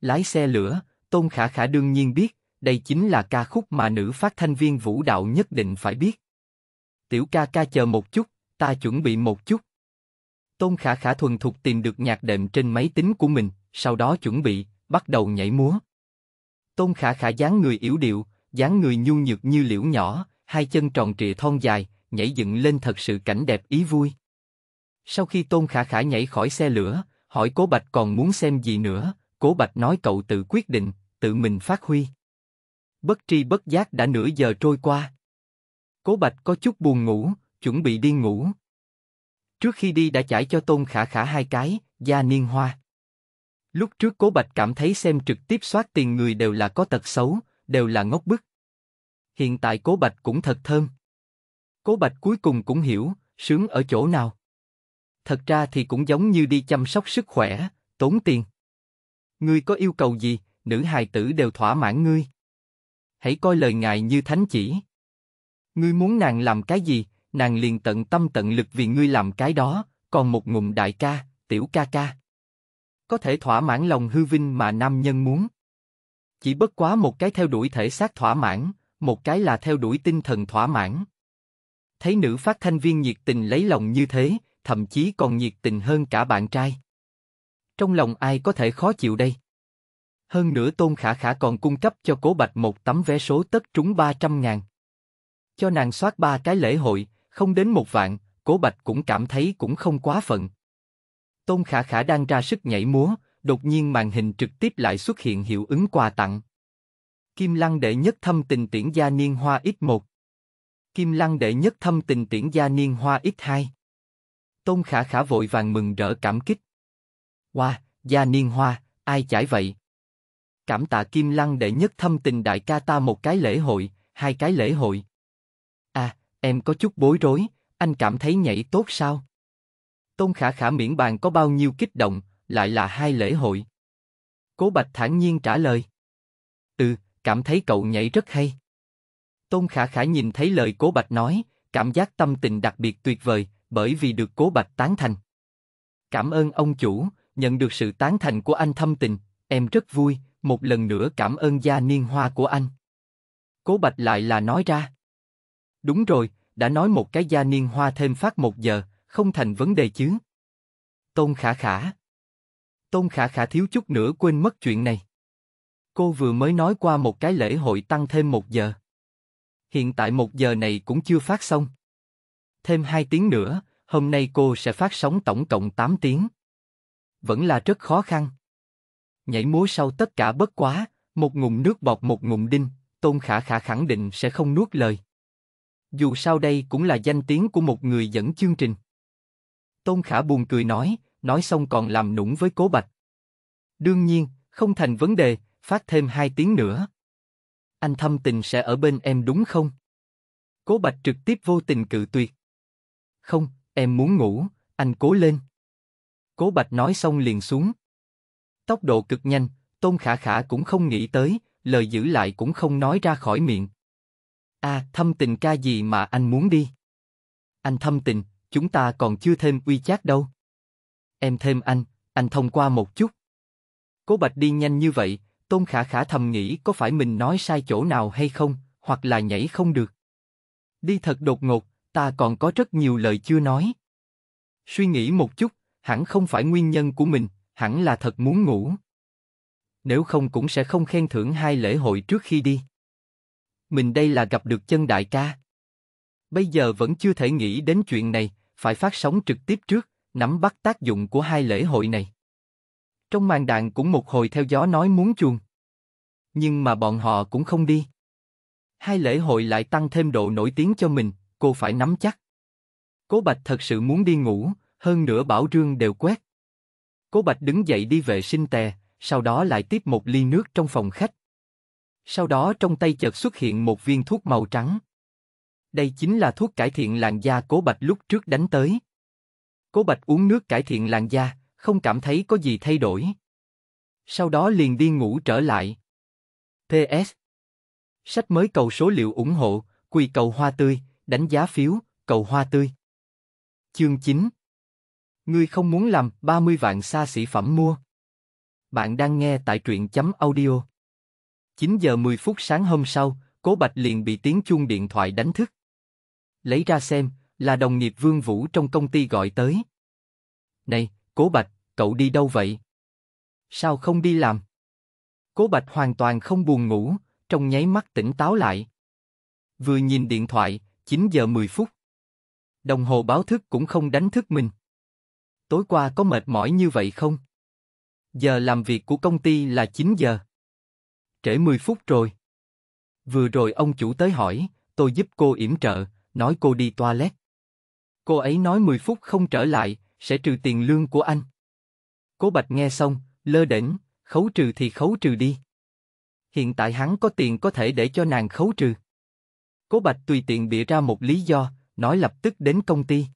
Speaker 1: Lái xe lửa, Tôn Khả Khả đương nhiên biết, đây chính là ca khúc mà nữ phát thanh viên vũ đạo nhất định phải biết. Tiểu ca ca chờ một chút, ta chuẩn bị một chút. Tôn Khả Khả thuần thục tìm được nhạc đệm trên máy tính của mình, sau đó chuẩn bị, bắt đầu nhảy múa. Tôn Khả Khả dáng người yếu điệu, dáng người nhu nhược như liễu nhỏ, hai chân tròn trịa thon dài, nhảy dựng lên thật sự cảnh đẹp ý vui. Sau khi Tôn Khả Khả nhảy khỏi xe lửa, hỏi Cố Bạch còn muốn xem gì nữa, Cố Bạch nói cậu tự quyết định, tự mình phát huy. Bất tri bất giác đã nửa giờ trôi qua. Cố Bạch có chút buồn ngủ, chuẩn bị đi ngủ. Trước khi đi đã trải cho Tôn Khả Khả hai cái, da niên hoa. Lúc trước Cố Bạch cảm thấy xem trực tiếp soát tiền người đều là có tật xấu, đều là ngốc bức. Hiện tại Cố Bạch cũng thật thơm. Cố Bạch cuối cùng cũng hiểu, sướng ở chỗ nào. Thật ra thì cũng giống như đi chăm sóc sức khỏe, tốn tiền. Ngươi có yêu cầu gì, nữ hài tử đều thỏa mãn ngươi. Hãy coi lời ngài như thánh chỉ. Ngươi muốn nàng làm cái gì, nàng liền tận tâm tận lực vì ngươi làm cái đó, còn một ngụm đại ca, tiểu ca ca. Có thể thỏa mãn lòng hư vinh mà nam nhân muốn. Chỉ bất quá một cái theo đuổi thể xác thỏa mãn, một cái là theo đuổi tinh thần thỏa mãn. Thấy nữ phát thanh viên nhiệt tình lấy lòng như thế, thậm chí còn nhiệt tình hơn cả bạn trai. Trong lòng ai có thể khó chịu đây? Hơn nữa Tôn Khả Khả còn cung cấp cho Cố Bạch một tấm vé số tất trúng 300 ngàn. Cho nàng soát ba cái lễ hội, không đến một vạn, Cố Bạch cũng cảm thấy cũng không quá phận. Tôn Khả Khả đang ra sức nhảy múa, đột nhiên màn hình trực tiếp lại xuất hiện hiệu ứng quà tặng. Kim Lăng đệ nhất thâm tình tiễn gia niên hoa X1 Kim Lăng đệ nhất thâm tình tiễn gia niên hoa X2 Tôn Khả Khả vội vàng mừng rỡ cảm kích. Hoa, wow, gia niên hoa, ai chải vậy? Cảm tạ Kim Lăng đệ nhất thâm tình đại ca ta một cái lễ hội, hai cái lễ hội. À, em có chút bối rối, anh cảm thấy nhảy tốt sao? Tôn Khả Khả miễn bàn có bao nhiêu kích động, lại là hai lễ hội. Cố Bạch thản nhiên trả lời. Ừ, cảm thấy cậu nhảy rất hay. Tôn Khả Khả nhìn thấy lời Cố Bạch nói, cảm giác tâm tình đặc biệt tuyệt vời, bởi vì được Cố Bạch tán thành. Cảm ơn ông chủ, nhận được sự tán thành của anh thâm tình, em rất vui, một lần nữa cảm ơn gia niên hoa của anh. Cố Bạch lại là nói ra. Đúng rồi, đã nói một cái gia niên hoa thêm phát một giờ, không thành vấn đề chứ. Tôn Khả Khả Tôn Khả Khả thiếu chút nữa quên mất chuyện này. Cô vừa mới nói qua một cái lễ hội tăng thêm một giờ. Hiện tại một giờ này cũng chưa phát xong. Thêm hai tiếng nữa, hôm nay cô sẽ phát sóng tổng cộng tám tiếng. Vẫn là rất khó khăn. Nhảy múa sau tất cả bất quá, một ngụm nước bọt một ngụm đinh, Tôn Khả Khả khẳng định sẽ không nuốt lời. Dù sao đây cũng là danh tiếng của một người dẫn chương trình. Tôn Khả buồn cười nói, nói xong còn làm nũng với Cố Bạch. Đương nhiên, không thành vấn đề, phát thêm hai tiếng nữa. Anh thâm tình sẽ ở bên em đúng không? Cố Bạch trực tiếp vô tình cự tuyệt. Không, em muốn ngủ, anh cố lên. Cố Bạch nói xong liền xuống. Tốc độ cực nhanh, Tôn Khả Khả cũng không nghĩ tới, lời giữ lại cũng không nói ra khỏi miệng. À, thâm tình ca gì mà anh muốn đi? Anh thâm tình, chúng ta còn chưa thêm uy chát đâu em thêm anh, anh thông qua một chút. Cố Bạch đi nhanh như vậy, Tôn Khả Khả thầm nghĩ có phải mình nói sai chỗ nào hay không, hoặc là nhảy không được. Đi thật đột ngột, ta còn có rất nhiều lời chưa nói. Suy nghĩ một chút, hẳn không phải nguyên nhân của mình, hẳn là thật muốn ngủ. Nếu không cũng sẽ không khen thưởng hai lễ hội trước khi đi. Mình đây là gặp được chân đại ca. Bây giờ vẫn chưa thể nghĩ đến chuyện này, phải phát sóng trực tiếp trước, nắm bắt tác dụng của hai lễ hội này. Trong màn đạn cũng một hồi theo gió nói muốn chuồng. Nhưng mà bọn họ cũng không đi. Hai lễ hội lại tăng thêm độ nổi tiếng cho mình, cô phải nắm chắc. Cố Bạch thật sự muốn đi ngủ, hơn nữa Bảo Trương đều quét. Cố Bạch đứng dậy đi vệ sinh tè, sau đó lại tiếp một ly nước trong phòng khách. Sau đó trong tay chợt xuất hiện một viên thuốc màu trắng. Đây chính là thuốc cải thiện làn da Cố Bạch lúc trước đánh tới. Cố Bạch uống nước cải thiện làn da, không cảm thấy có gì thay đổi. Sau đó liền đi ngủ trở lại. PS Sách mới cầu số liệu ủng hộ, quỳ cầu hoa tươi, đánh giá phiếu, cầu hoa tươi. Chương 9 Ngươi không muốn làm 30 vạn xa xỉ phẩm mua. Bạn đang nghe tại truyện chấm audio. 9 giờ 10 phút sáng hôm sau, Cố Bạch liền bị tiếng chuông điện thoại đánh thức. Lấy ra xem, là đồng nghiệp Vương Vũ trong công ty gọi tới. Này, Cố Bạch, cậu đi đâu vậy? Sao không đi làm? Cố Bạch hoàn toàn không buồn ngủ, trong nháy mắt tỉnh táo lại. Vừa nhìn điện thoại, 9 giờ 10 phút. Đồng hồ báo thức cũng không đánh thức mình. Tối qua có mệt mỏi như vậy không? Giờ làm việc của công ty là 9 giờ. Trễ 10 phút rồi. Vừa rồi ông chủ tới hỏi, tôi giúp cô yểm trợ, nói cô đi toilet. Cô ấy nói 10 phút không trở lại, sẽ trừ tiền lương của anh. Cố Bạch nghe xong, lơ đỉnh, khấu trừ thì khấu trừ đi. Hiện tại hắn có tiền có thể để cho nàng khấu trừ. Cố Bạch tùy tiện bịa ra một lý do, nói lập tức đến công ty.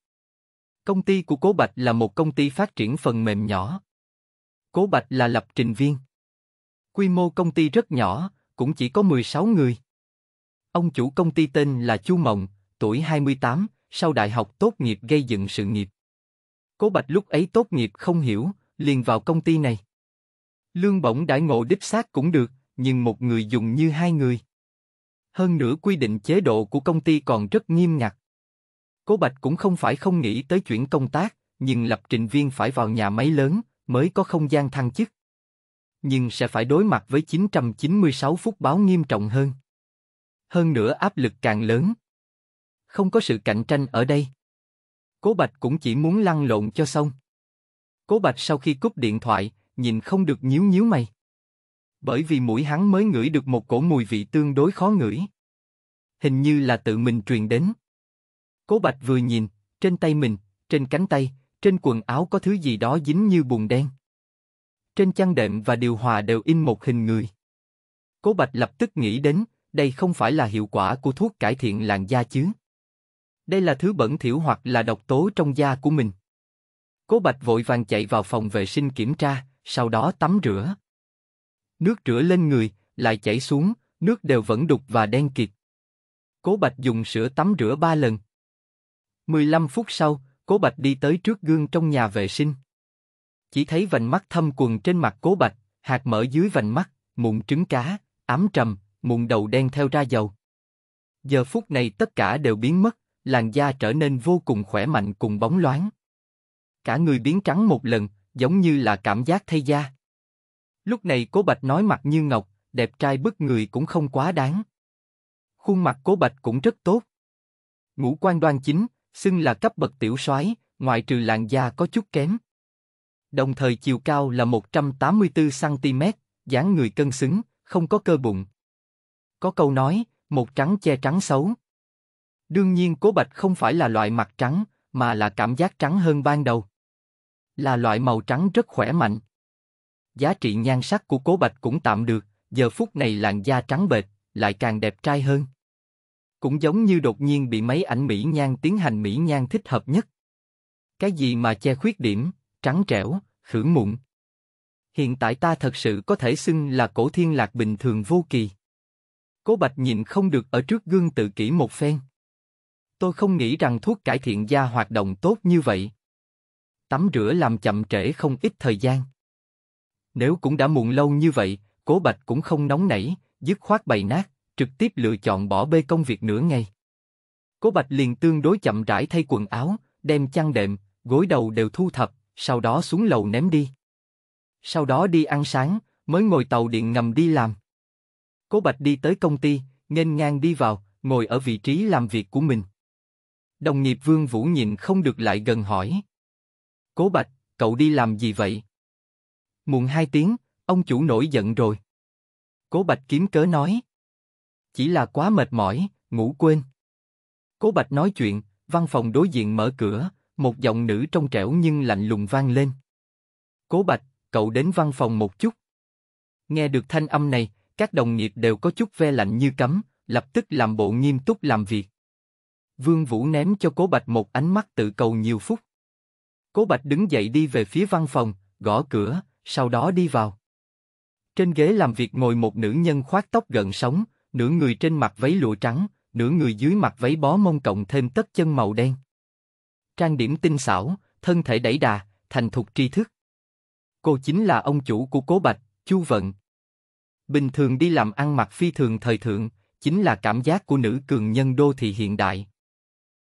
Speaker 1: Công ty của Cố Bạch là một công ty phát triển phần mềm nhỏ. Cố Bạch là lập trình viên. Quy mô công ty rất nhỏ, cũng chỉ có 16 người. Ông chủ công ty tên là Chu Mộng, tuổi 28, sau đại học tốt nghiệp gây dựng sự nghiệp. Cố Bạch lúc ấy tốt nghiệp không hiểu, liền vào công ty này. Lương bổng đãi ngộ đích xác cũng được, nhưng một người dùng như hai người. Hơn nữa quy định chế độ của công ty còn rất nghiêm ngặt. Cố Bạch cũng không phải không nghĩ tới chuyển công tác, nhưng lập trình viên phải vào nhà máy lớn mới có không gian thăng chức. Nhưng sẽ phải đối mặt với 996 phút báo nghiêm trọng hơn. Hơn nữa áp lực càng lớn không có sự cạnh tranh ở đây. Cố Bạch cũng chỉ muốn lăn lộn cho xong. Cố Bạch sau khi cúp điện thoại, nhìn không được nhíu nhíu mày. Bởi vì mũi hắn mới ngửi được một cổ mùi vị tương đối khó ngửi. Hình như là tự mình truyền đến. Cố Bạch vừa nhìn, trên tay mình, trên cánh tay, trên quần áo có thứ gì đó dính như bùn đen. Trên chăn đệm và điều hòa đều in một hình người. Cố Bạch lập tức nghĩ đến, đây không phải là hiệu quả của thuốc cải thiện làn da chứ. Đây là thứ bẩn thỉu hoặc là độc tố trong da của mình. Cố Bạch vội vàng chạy vào phòng vệ sinh kiểm tra, sau đó tắm rửa. Nước rửa lên người, lại chảy xuống, nước đều vẫn đục và đen kịt. Cố Bạch dùng sữa tắm rửa ba lần. 15 phút sau, Cố Bạch đi tới trước gương trong nhà vệ sinh. Chỉ thấy vành mắt thâm quần trên mặt Cố Bạch, hạt mỡ dưới vành mắt, mụn trứng cá, ám trầm, mụn đầu đen theo ra dầu. Giờ phút này tất cả đều biến mất, làn da trở nên vô cùng khỏe mạnh cùng bóng loáng. Cả người biến trắng một lần, giống như là cảm giác thay da. Lúc này Cố Bạch nói mặt như ngọc, đẹp trai bức người cũng không quá đáng. Khuôn mặt Cố Bạch cũng rất tốt. Ngũ quan đoan chính, xưng là cấp bậc tiểu soái, ngoại trừ làn da có chút kém. Đồng thời chiều cao là 184cm, dáng người cân xứng, không có cơ bụng. Có câu nói, một trắng che trắng xấu. Đương nhiên Cố Bạch không phải là loại mặt trắng, mà là cảm giác trắng hơn ban đầu. Là loại màu trắng rất khỏe mạnh. Giá trị nhan sắc của Cố Bạch cũng tạm được, giờ phút này làn da trắng bệt, lại càng đẹp trai hơn. Cũng giống như đột nhiên bị mấy ảnh Mỹ nhan tiến hành Mỹ nhan thích hợp nhất. Cái gì mà che khuyết điểm, trắng trẻo, khử mụn. Hiện tại ta thật sự có thể xưng là cổ thiên lạc bình thường vô kỳ. Cố Bạch nhịn không được ở trước gương tự kỷ một phen. Tôi không nghĩ rằng thuốc cải thiện da hoạt động tốt như vậy. Tắm rửa làm chậm trễ không ít thời gian. Nếu cũng đã muộn lâu như vậy, Cố Bạch cũng không nóng nảy, dứt khoát bày nát, trực tiếp lựa chọn bỏ bê công việc nửa ngày. Cố Bạch liền tương đối chậm rãi thay quần áo, đem chăn đệm, gối đầu đều thu thập, sau đó xuống lầu ném đi. Sau đó đi ăn sáng, mới ngồi tàu điện ngầm đi làm. Cố Bạch đi tới công ty, nghênh ngang đi vào, ngồi ở vị trí làm việc của mình. Đồng nghiệp Vương Vũ nhìn không được lại gần hỏi. Cố Bạch, cậu đi làm gì vậy? Muộn hai tiếng, ông chủ nổi giận rồi. Cố Bạch kiếm cớ nói. Chỉ là quá mệt mỏi, ngủ quên. Cố Bạch nói chuyện, văn phòng đối diện mở cửa, một giọng nữ trong trẻo nhưng lạnh lùng vang lên. Cố Bạch, cậu đến văn phòng một chút. Nghe được thanh âm này, các đồng nghiệp đều có chút ve lạnh như cấm, lập tức làm bộ nghiêm túc làm việc. Vương Vũ ném cho Cố Bạch một ánh mắt tự cầu nhiều phút. Cố Bạch đứng dậy đi về phía văn phòng, gõ cửa, sau đó đi vào. Trên ghế làm việc ngồi một nữ nhân khoác tóc gần sóng, nửa người trên mặt váy lụa trắng, nửa người dưới mặt váy bó mông cộng thêm tất chân màu đen. Trang điểm tinh xảo, thân thể đẩy đà, thành thục tri thức. Cô chính là ông chủ của Cố Bạch, Chu Vận. Bình thường đi làm ăn mặc phi thường thời thượng, chính là cảm giác của nữ cường nhân đô thị hiện đại.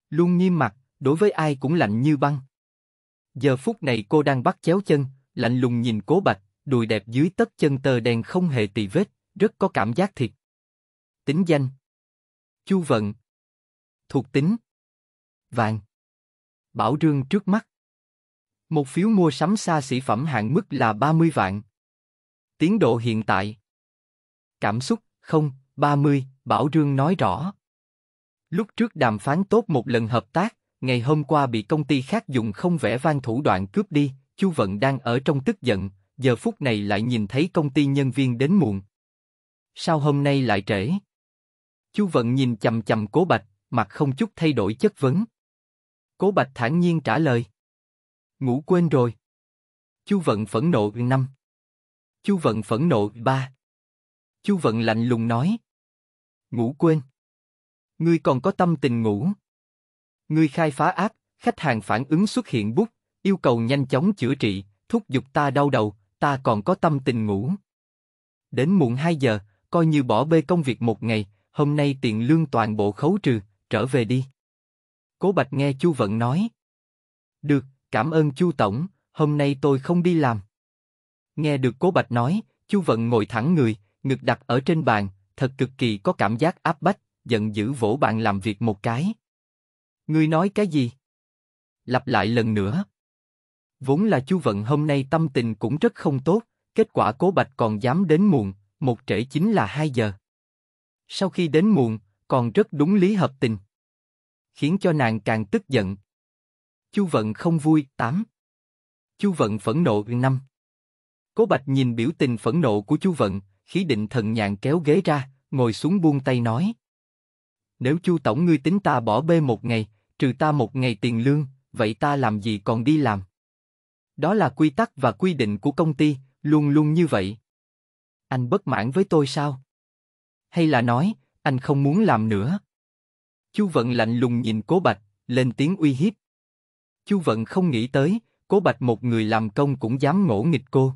Speaker 1: Luôn nghiêm mặt, đối với ai cũng lạnh như băng. Giờ phút này cô đang bắt chéo chân, lạnh lùng nhìn cố bạch, đùi đẹp dưới tất chân tờ đèn không hề tì vết, rất có cảm giác thiệt.
Speaker 2: Tính danh Chu vận Thuộc tính Vàng
Speaker 1: Bảo rương trước mắt Một phiếu mua sắm xa xỉ phẩm hạng mức là 30 vạn. Tiến độ hiện tại Cảm xúc, không, 30, Bảo Rương nói rõ. Lúc trước đàm phán tốt một lần hợp tác, ngày hôm qua bị công ty khác dùng không vẻ vang thủ đoạn cướp đi, Chu Vận đang ở trong tức giận, giờ phút này lại nhìn thấy công ty nhân viên đến muộn. Sao hôm nay lại trễ? Chu Vận nhìn chầm chầm Cố Bạch, mặt không chút thay đổi chất vấn. Cố Bạch thản nhiên trả lời. Ngủ quên rồi. Chu Vận phẫn nộ
Speaker 2: năm. Chu Vận phẫn nộ ba. Chu Vận lạnh lùng nói.
Speaker 1: Ngủ quên. Ngươi còn có tâm tình ngủ. Ngươi khai phá áp, khách hàng phản ứng xuất hiện bút, yêu cầu nhanh chóng chữa trị, thúc giục ta đau đầu, ta còn có tâm tình ngủ. Đến muộn 2 giờ, coi như bỏ bê công việc một ngày, hôm nay tiền lương toàn bộ khấu trừ, trở về đi. Cố Bạch nghe Chu Vận nói. Được, cảm ơn Chu Tổng, hôm nay tôi không đi làm. Nghe được Cố Bạch nói, Chu Vận ngồi thẳng người, ngực đặt ở trên bàn, thật cực kỳ có cảm giác áp bách giận dữ vỗ bàn làm việc một cái. Ngươi nói cái gì? Lặp lại lần nữa. Vốn là chu vận hôm nay tâm tình cũng rất không tốt, kết quả cố bạch còn dám đến muộn, một trễ chính là hai giờ. Sau khi đến muộn, còn rất đúng lý hợp tình. Khiến cho nàng càng tức giận. Chu vận không vui, tám. Chu vận phẫn nộ, năm. Cố Bạch nhìn biểu tình phẫn nộ của Chu Vận, khí định thần nhàn kéo ghế ra, ngồi xuống buông tay nói nếu chu tổng ngươi tính ta bỏ bê một ngày, trừ ta một ngày tiền lương, vậy ta làm gì còn đi làm? Đó là quy tắc và quy định của công ty, luôn luôn như vậy. Anh bất mãn với tôi sao? Hay là nói, anh không muốn làm nữa? Chu Vận lạnh lùng nhìn Cố Bạch, lên tiếng uy hiếp. Chu Vận không nghĩ tới, Cố Bạch một người làm công cũng dám ngỗ nghịch cô.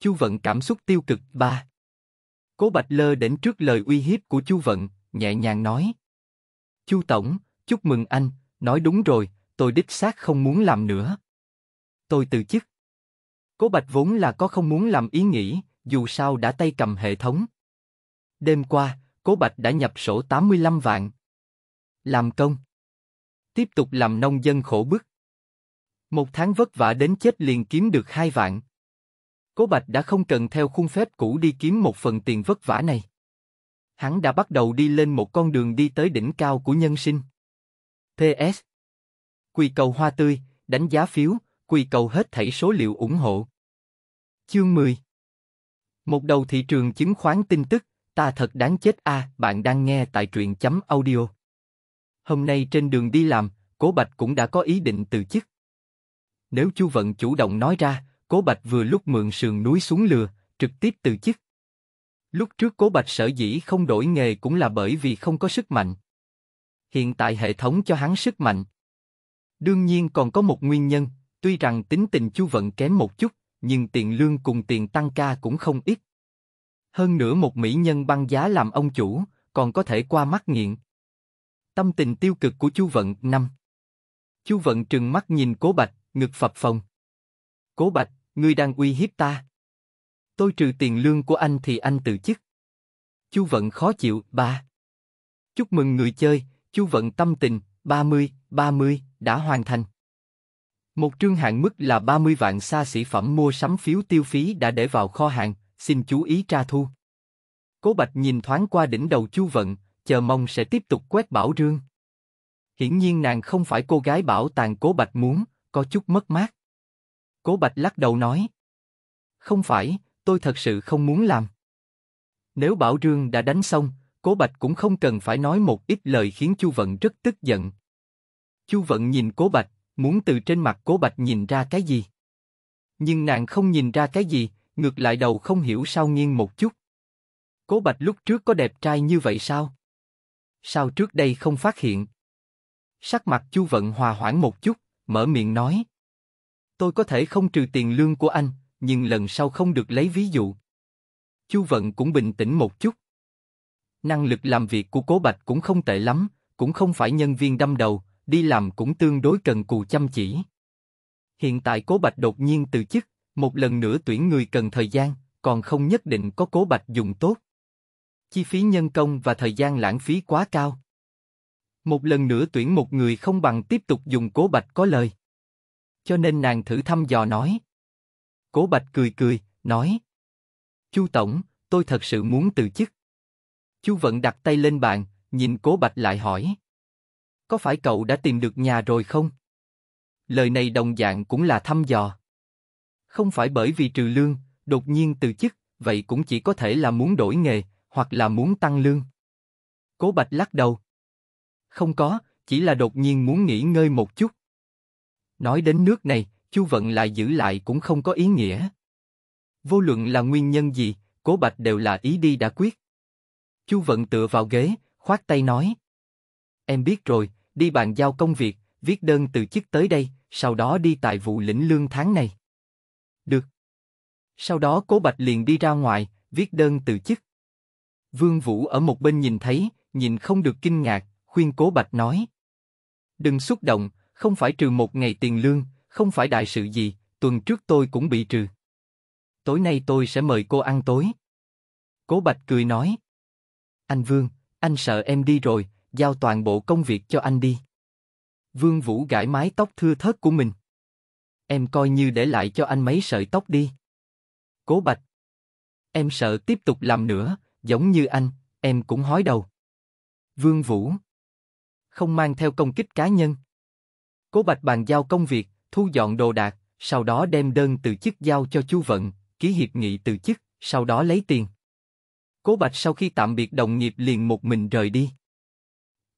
Speaker 1: Chu Vận cảm xúc tiêu cực ba. Cố Bạch lơ đến trước lời uy hiếp của Chu Vận, nhẹ nhàng nói. Chu Tổng, chúc mừng anh, nói đúng rồi, tôi đích xác không muốn làm nữa. Tôi từ chức. Cố Bạch vốn là có không muốn làm ý nghĩ, dù sao đã tay cầm hệ thống. Đêm qua, Cố Bạch đã nhập sổ 85 vạn. Làm công. Tiếp tục làm nông dân khổ bức. Một tháng vất vả đến chết liền kiếm được hai vạn. Cố Bạch đã không cần theo khuôn phép cũ đi kiếm một phần tiền vất vả này hắn đã bắt đầu đi lên một con đường đi tới đỉnh cao của nhân sinh. PS Quỳ cầu hoa tươi, đánh giá phiếu, quỳ cầu hết thảy số liệu ủng hộ. Chương 10 Một đầu thị trường chứng khoán tin tức, ta thật đáng chết a, à, bạn đang nghe tại truyện chấm audio. Hôm nay trên đường đi làm, Cố Bạch cũng đã có ý định từ chức. Nếu Chu Vận chủ động nói ra, Cố Bạch vừa lúc mượn sườn núi xuống lừa, trực tiếp từ chức. Lúc trước Cố Bạch sở dĩ không đổi nghề cũng là bởi vì không có sức mạnh. Hiện tại hệ thống cho hắn sức mạnh. Đương nhiên còn có một nguyên nhân, tuy rằng tính tình Chu Vận kém một chút, nhưng tiền lương cùng tiền tăng ca cũng không ít. Hơn nữa một mỹ nhân băng giá làm ông chủ, còn có thể qua mắt nghiện. Tâm tình tiêu cực của Chu Vận năm. Chu Vận trừng mắt nhìn Cố Bạch, ngực phập phồng. Cố Bạch, ngươi đang uy hiếp ta tôi trừ tiền lương của anh thì anh tự chức. Chu Vận khó chịu, ba. Chúc mừng người chơi, Chu Vận tâm tình, 30, 30, đã hoàn thành. Một trương hạn mức là 30 vạn xa xỉ phẩm mua sắm phiếu tiêu phí đã để vào kho hàng, xin chú ý tra thu. Cố Bạch nhìn thoáng qua đỉnh đầu Chu Vận, chờ mong sẽ tiếp tục quét bảo rương. Hiển nhiên nàng không phải cô gái bảo tàng Cố Bạch muốn, có chút mất mát. Cố Bạch lắc đầu nói. Không phải, tôi thật sự không muốn làm. Nếu Bảo Rương đã đánh xong, Cố Bạch cũng không cần phải nói một ít lời khiến Chu Vận rất tức giận. Chu Vận nhìn Cố Bạch, muốn từ trên mặt Cố Bạch nhìn ra cái gì. Nhưng nàng không nhìn ra cái gì, ngược lại đầu không hiểu sao nghiêng một chút. Cố Bạch lúc trước có đẹp trai như vậy sao? Sao trước đây không phát hiện? Sắc mặt Chu Vận hòa hoãn một chút, mở miệng nói. Tôi có thể không trừ tiền lương của anh, nhưng lần sau không được lấy ví dụ. Chu Vận cũng bình tĩnh một chút. Năng lực làm việc của Cố Bạch cũng không tệ lắm, cũng không phải nhân viên đâm đầu, đi làm cũng tương đối cần cù chăm chỉ. Hiện tại Cố Bạch đột nhiên từ chức, một lần nữa tuyển người cần thời gian, còn không nhất định có Cố Bạch dùng tốt. Chi phí nhân công và thời gian lãng phí quá cao. Một lần nữa tuyển một người không bằng tiếp tục dùng Cố Bạch có lời. Cho nên nàng thử thăm dò nói Cố Bạch cười cười, nói: Chu tổng, tôi thật sự muốn từ chức. Chu Vận đặt tay lên bàn, nhìn Cố Bạch lại hỏi: Có phải cậu đã tìm được nhà rồi không? Lời này đồng dạng cũng là thăm dò. Không phải bởi vì trừ lương, đột nhiên từ chức, vậy cũng chỉ có thể là muốn đổi nghề, hoặc là muốn tăng lương. Cố Bạch lắc đầu. Không có, chỉ là đột nhiên muốn nghỉ ngơi một chút. Nói đến nước này, Chu vận lại giữ lại cũng không có ý nghĩa. Vô luận là nguyên nhân gì, Cố Bạch đều là ý đi đã quyết. Chu vận tựa vào ghế, khoát tay nói. Em biết rồi, đi bàn giao công việc, viết đơn từ chức tới đây, sau đó đi tại vụ lĩnh lương tháng này. Được. Sau đó Cố Bạch liền đi ra ngoài, viết đơn từ chức. Vương Vũ ở một bên nhìn thấy, nhìn không được kinh ngạc, khuyên Cố Bạch nói. Đừng xúc động, không phải trừ một ngày tiền lương, không phải đại sự gì, tuần trước tôi cũng bị trừ. Tối nay tôi sẽ mời cô ăn tối. Cố Bạch cười nói. Anh Vương, anh sợ em đi rồi, giao toàn bộ công việc cho anh đi. Vương Vũ gãi mái tóc thưa thớt của mình. Em coi như để lại cho anh mấy sợi tóc đi. Cố Bạch. Em sợ tiếp tục làm nữa, giống như anh, em cũng hói đầu. Vương Vũ. Không mang theo công kích cá nhân. Cố Bạch bàn giao công việc, thu dọn đồ đạc, sau đó đem đơn từ chức giao cho Chu Vận, ký hiệp nghị từ chức, sau đó lấy tiền. Cố Bạch sau khi tạm biệt đồng nghiệp liền một mình rời đi.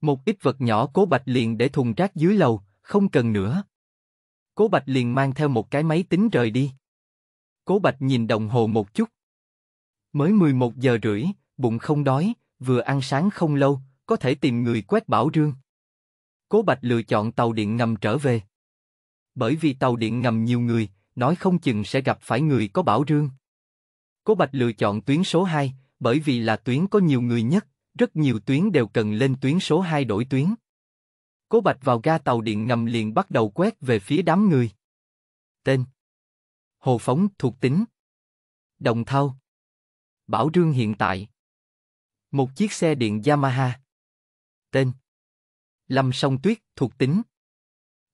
Speaker 1: Một ít vật nhỏ Cố Bạch liền để thùng rác dưới lầu, không cần nữa. Cố Bạch liền mang theo một cái máy tính rời đi. Cố Bạch nhìn đồng hồ một chút. Mới 11 giờ rưỡi, bụng không đói, vừa ăn sáng không lâu, có thể tìm người quét bảo rương. Cố Bạch lựa chọn tàu điện ngầm trở về bởi vì tàu điện ngầm nhiều người, nói không chừng sẽ gặp phải người có bảo rương. Cố Bạch lựa chọn tuyến số 2, bởi vì là tuyến có nhiều người nhất, rất nhiều tuyến đều cần lên tuyến số 2 đổi tuyến. Cố Bạch vào ga tàu điện ngầm liền bắt đầu quét về phía đám người. Tên Hồ Phóng thuộc tính
Speaker 2: Đồng Thao Bảo Rương hiện tại Một chiếc xe điện Yamaha Tên Lâm sông Tuyết thuộc tính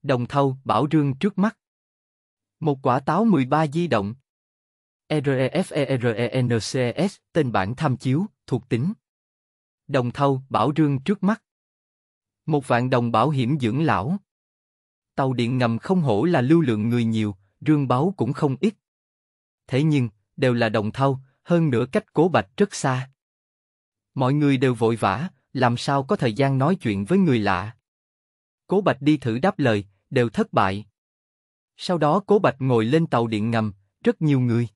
Speaker 1: Đồng thâu, bảo rương trước mắt. Một quả táo 13 di động. E REFERENCS, tên bản tham chiếu, thuộc tính. Đồng thâu, bảo rương trước mắt. Một vạn đồng bảo hiểm dưỡng lão. Tàu điện ngầm không hổ là lưu lượng người nhiều, rương báo cũng không ít. Thế nhưng, đều là đồng thâu, hơn nữa cách cố bạch rất xa. Mọi người đều vội vã, làm sao có thời gian nói chuyện với người lạ. Cố Bạch đi thử đáp lời, đều thất bại. Sau đó Cố Bạch ngồi lên tàu điện ngầm, rất nhiều người.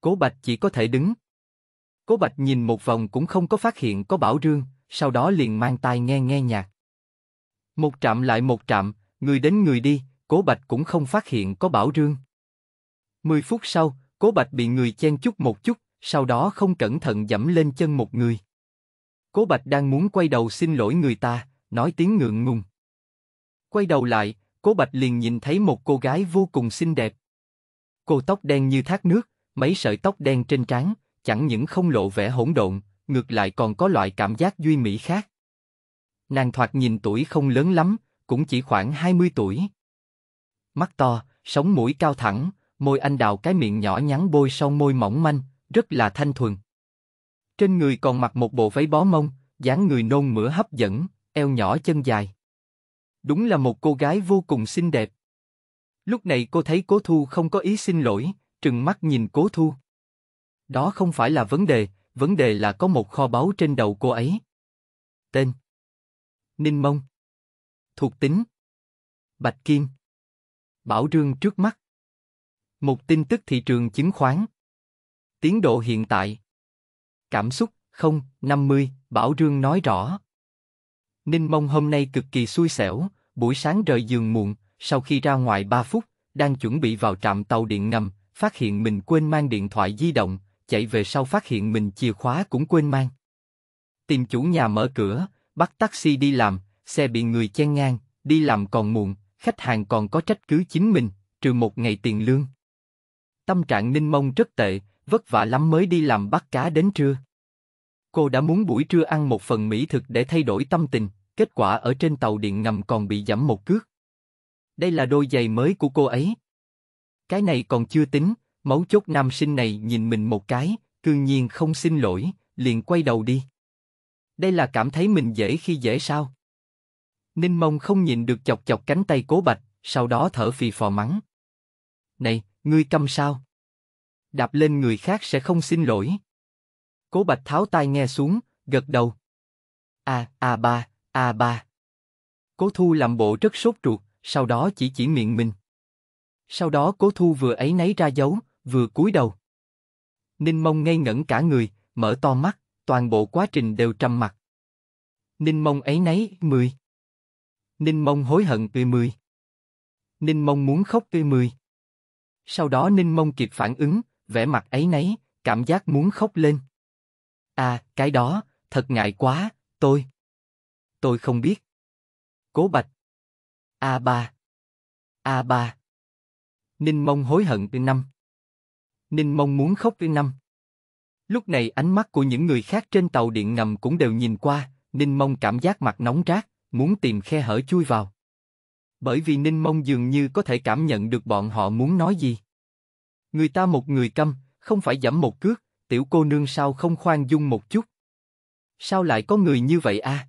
Speaker 1: Cố Bạch chỉ có thể đứng. Cố Bạch nhìn một vòng cũng không có phát hiện có bảo rương, sau đó liền mang tai nghe nghe nhạc. Một trạm lại một trạm, người đến người đi, Cố Bạch cũng không phát hiện có bảo rương. Mười phút sau, Cố Bạch bị người chen chút một chút, sau đó không cẩn thận dẫm lên chân một người. Cố Bạch đang muốn quay đầu xin lỗi người ta, nói tiếng ngượng ngùng. Quay đầu lại, Cố Bạch liền nhìn thấy một cô gái vô cùng xinh đẹp. Cô tóc đen như thác nước, mấy sợi tóc đen trên trán, chẳng những không lộ vẻ hỗn độn, ngược lại còn có loại cảm giác duy mỹ khác. Nàng thoạt nhìn tuổi không lớn lắm, cũng chỉ khoảng 20 tuổi. Mắt to, sống mũi cao thẳng, môi anh đào cái miệng nhỏ nhắn bôi son môi mỏng manh, rất là thanh thuần. Trên người còn mặc một bộ váy bó mông, dáng người nôn mửa hấp dẫn, eo nhỏ chân dài. Đúng là một cô gái vô cùng xinh đẹp. Lúc này cô thấy Cố Thu không có ý xin lỗi, trừng mắt nhìn Cố Thu. Đó không phải là vấn đề, vấn đề là có một kho báu trên đầu cô ấy.
Speaker 2: Tên Ninh Mông Thuộc tính Bạch Kim Bảo Rương trước mắt Một tin tức thị trường chứng khoán
Speaker 1: Tiến độ hiện tại Cảm xúc, không, 50, Bảo Rương nói rõ. Ninh Mông hôm nay cực kỳ xui xẻo, buổi sáng rời giường muộn, sau khi ra ngoài 3 phút, đang chuẩn bị vào trạm tàu điện ngầm, phát hiện mình quên mang điện thoại di động, chạy về sau phát hiện mình chìa khóa cũng quên mang. Tìm chủ nhà mở cửa, bắt taxi đi làm, xe bị người chen ngang, đi làm còn muộn, khách hàng còn có trách cứ chính mình, trừ một ngày tiền lương. Tâm trạng Ninh Mông rất tệ, vất vả lắm mới đi làm bắt cá đến trưa. Cô đã muốn buổi trưa ăn một phần mỹ thực để thay đổi tâm tình, kết quả ở trên tàu điện ngầm còn bị giảm một cước. Đây là đôi giày mới của cô ấy. Cái này còn chưa tính, mấu chốt nam sinh này nhìn mình một cái, cương nhiên không xin lỗi, liền quay đầu đi. Đây là cảm thấy mình dễ khi dễ sao? Ninh mông không nhìn được chọc chọc cánh tay cố bạch, sau đó thở phì phò mắng. Này, ngươi câm sao? Đạp lên người khác sẽ không xin lỗi. Cố Bạch tháo tai nghe xuống, gật đầu. A, a ba, a ba. Cố Thu làm bộ rất sốt ruột, sau đó chỉ chỉ miệng mình. Sau đó Cố Thu vừa ấy nấy ra dấu, vừa cúi đầu. Ninh Mông ngây ngẩn cả người, mở to mắt, toàn bộ quá trình đều trầm mặt. Ninh Mông ấy nấy, mười. Ninh Mông hối hận tươi mười. Ninh Mông muốn khóc tươi mười. Sau đó Ninh Mông kịp phản ứng, vẻ mặt ấy nấy, cảm giác muốn khóc lên. À, cái đó, thật ngại
Speaker 2: quá, tôi. Tôi không biết. Cố Bạch. a ba
Speaker 1: a ba Ninh Mông hối hận từ năm. Ninh Mông muốn khóc từ năm. Lúc này ánh mắt của những người khác trên tàu điện ngầm cũng đều nhìn qua, Ninh Mông cảm giác mặt nóng rát, muốn tìm khe hở chui vào. Bởi vì Ninh Mông dường như có thể cảm nhận được bọn họ muốn nói gì. Người ta một người câm, không phải giảm một cước, tiểu cô nương sao không khoan dung một chút? Sao lại có người như vậy a?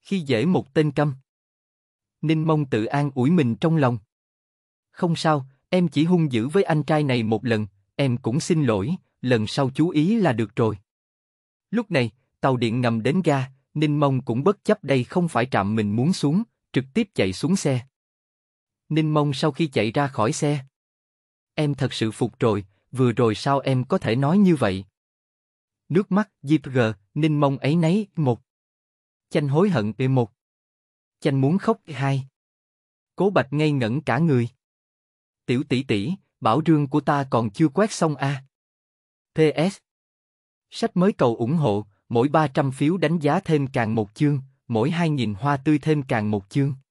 Speaker 1: Khi dễ một tên câm. Ninh Mông tự an ủi mình trong lòng. Không sao, em chỉ hung dữ với anh trai này một lần, em cũng xin lỗi, lần sau chú ý là được rồi. Lúc này, tàu điện ngầm đến ga, Ninh Mông cũng bất chấp đây không phải trạm mình muốn xuống, trực tiếp chạy xuống xe. Ninh Mông sau khi chạy ra khỏi xe. Em thật sự phục rồi, vừa rồi sao em có thể nói như vậy? Nước mắt, Diệp G, Ninh Mông ấy nấy, một. Chanh hối hận, một. Chanh muốn khóc, hai. Cố Bạch ngây ngẩn cả người. Tiểu tỷ tỷ, bảo rương của ta còn chưa quét xong a. À. PS. Sách mới cầu ủng hộ, mỗi 300 phiếu đánh giá thêm càng một chương, mỗi 2.000 hoa tươi thêm càng một chương.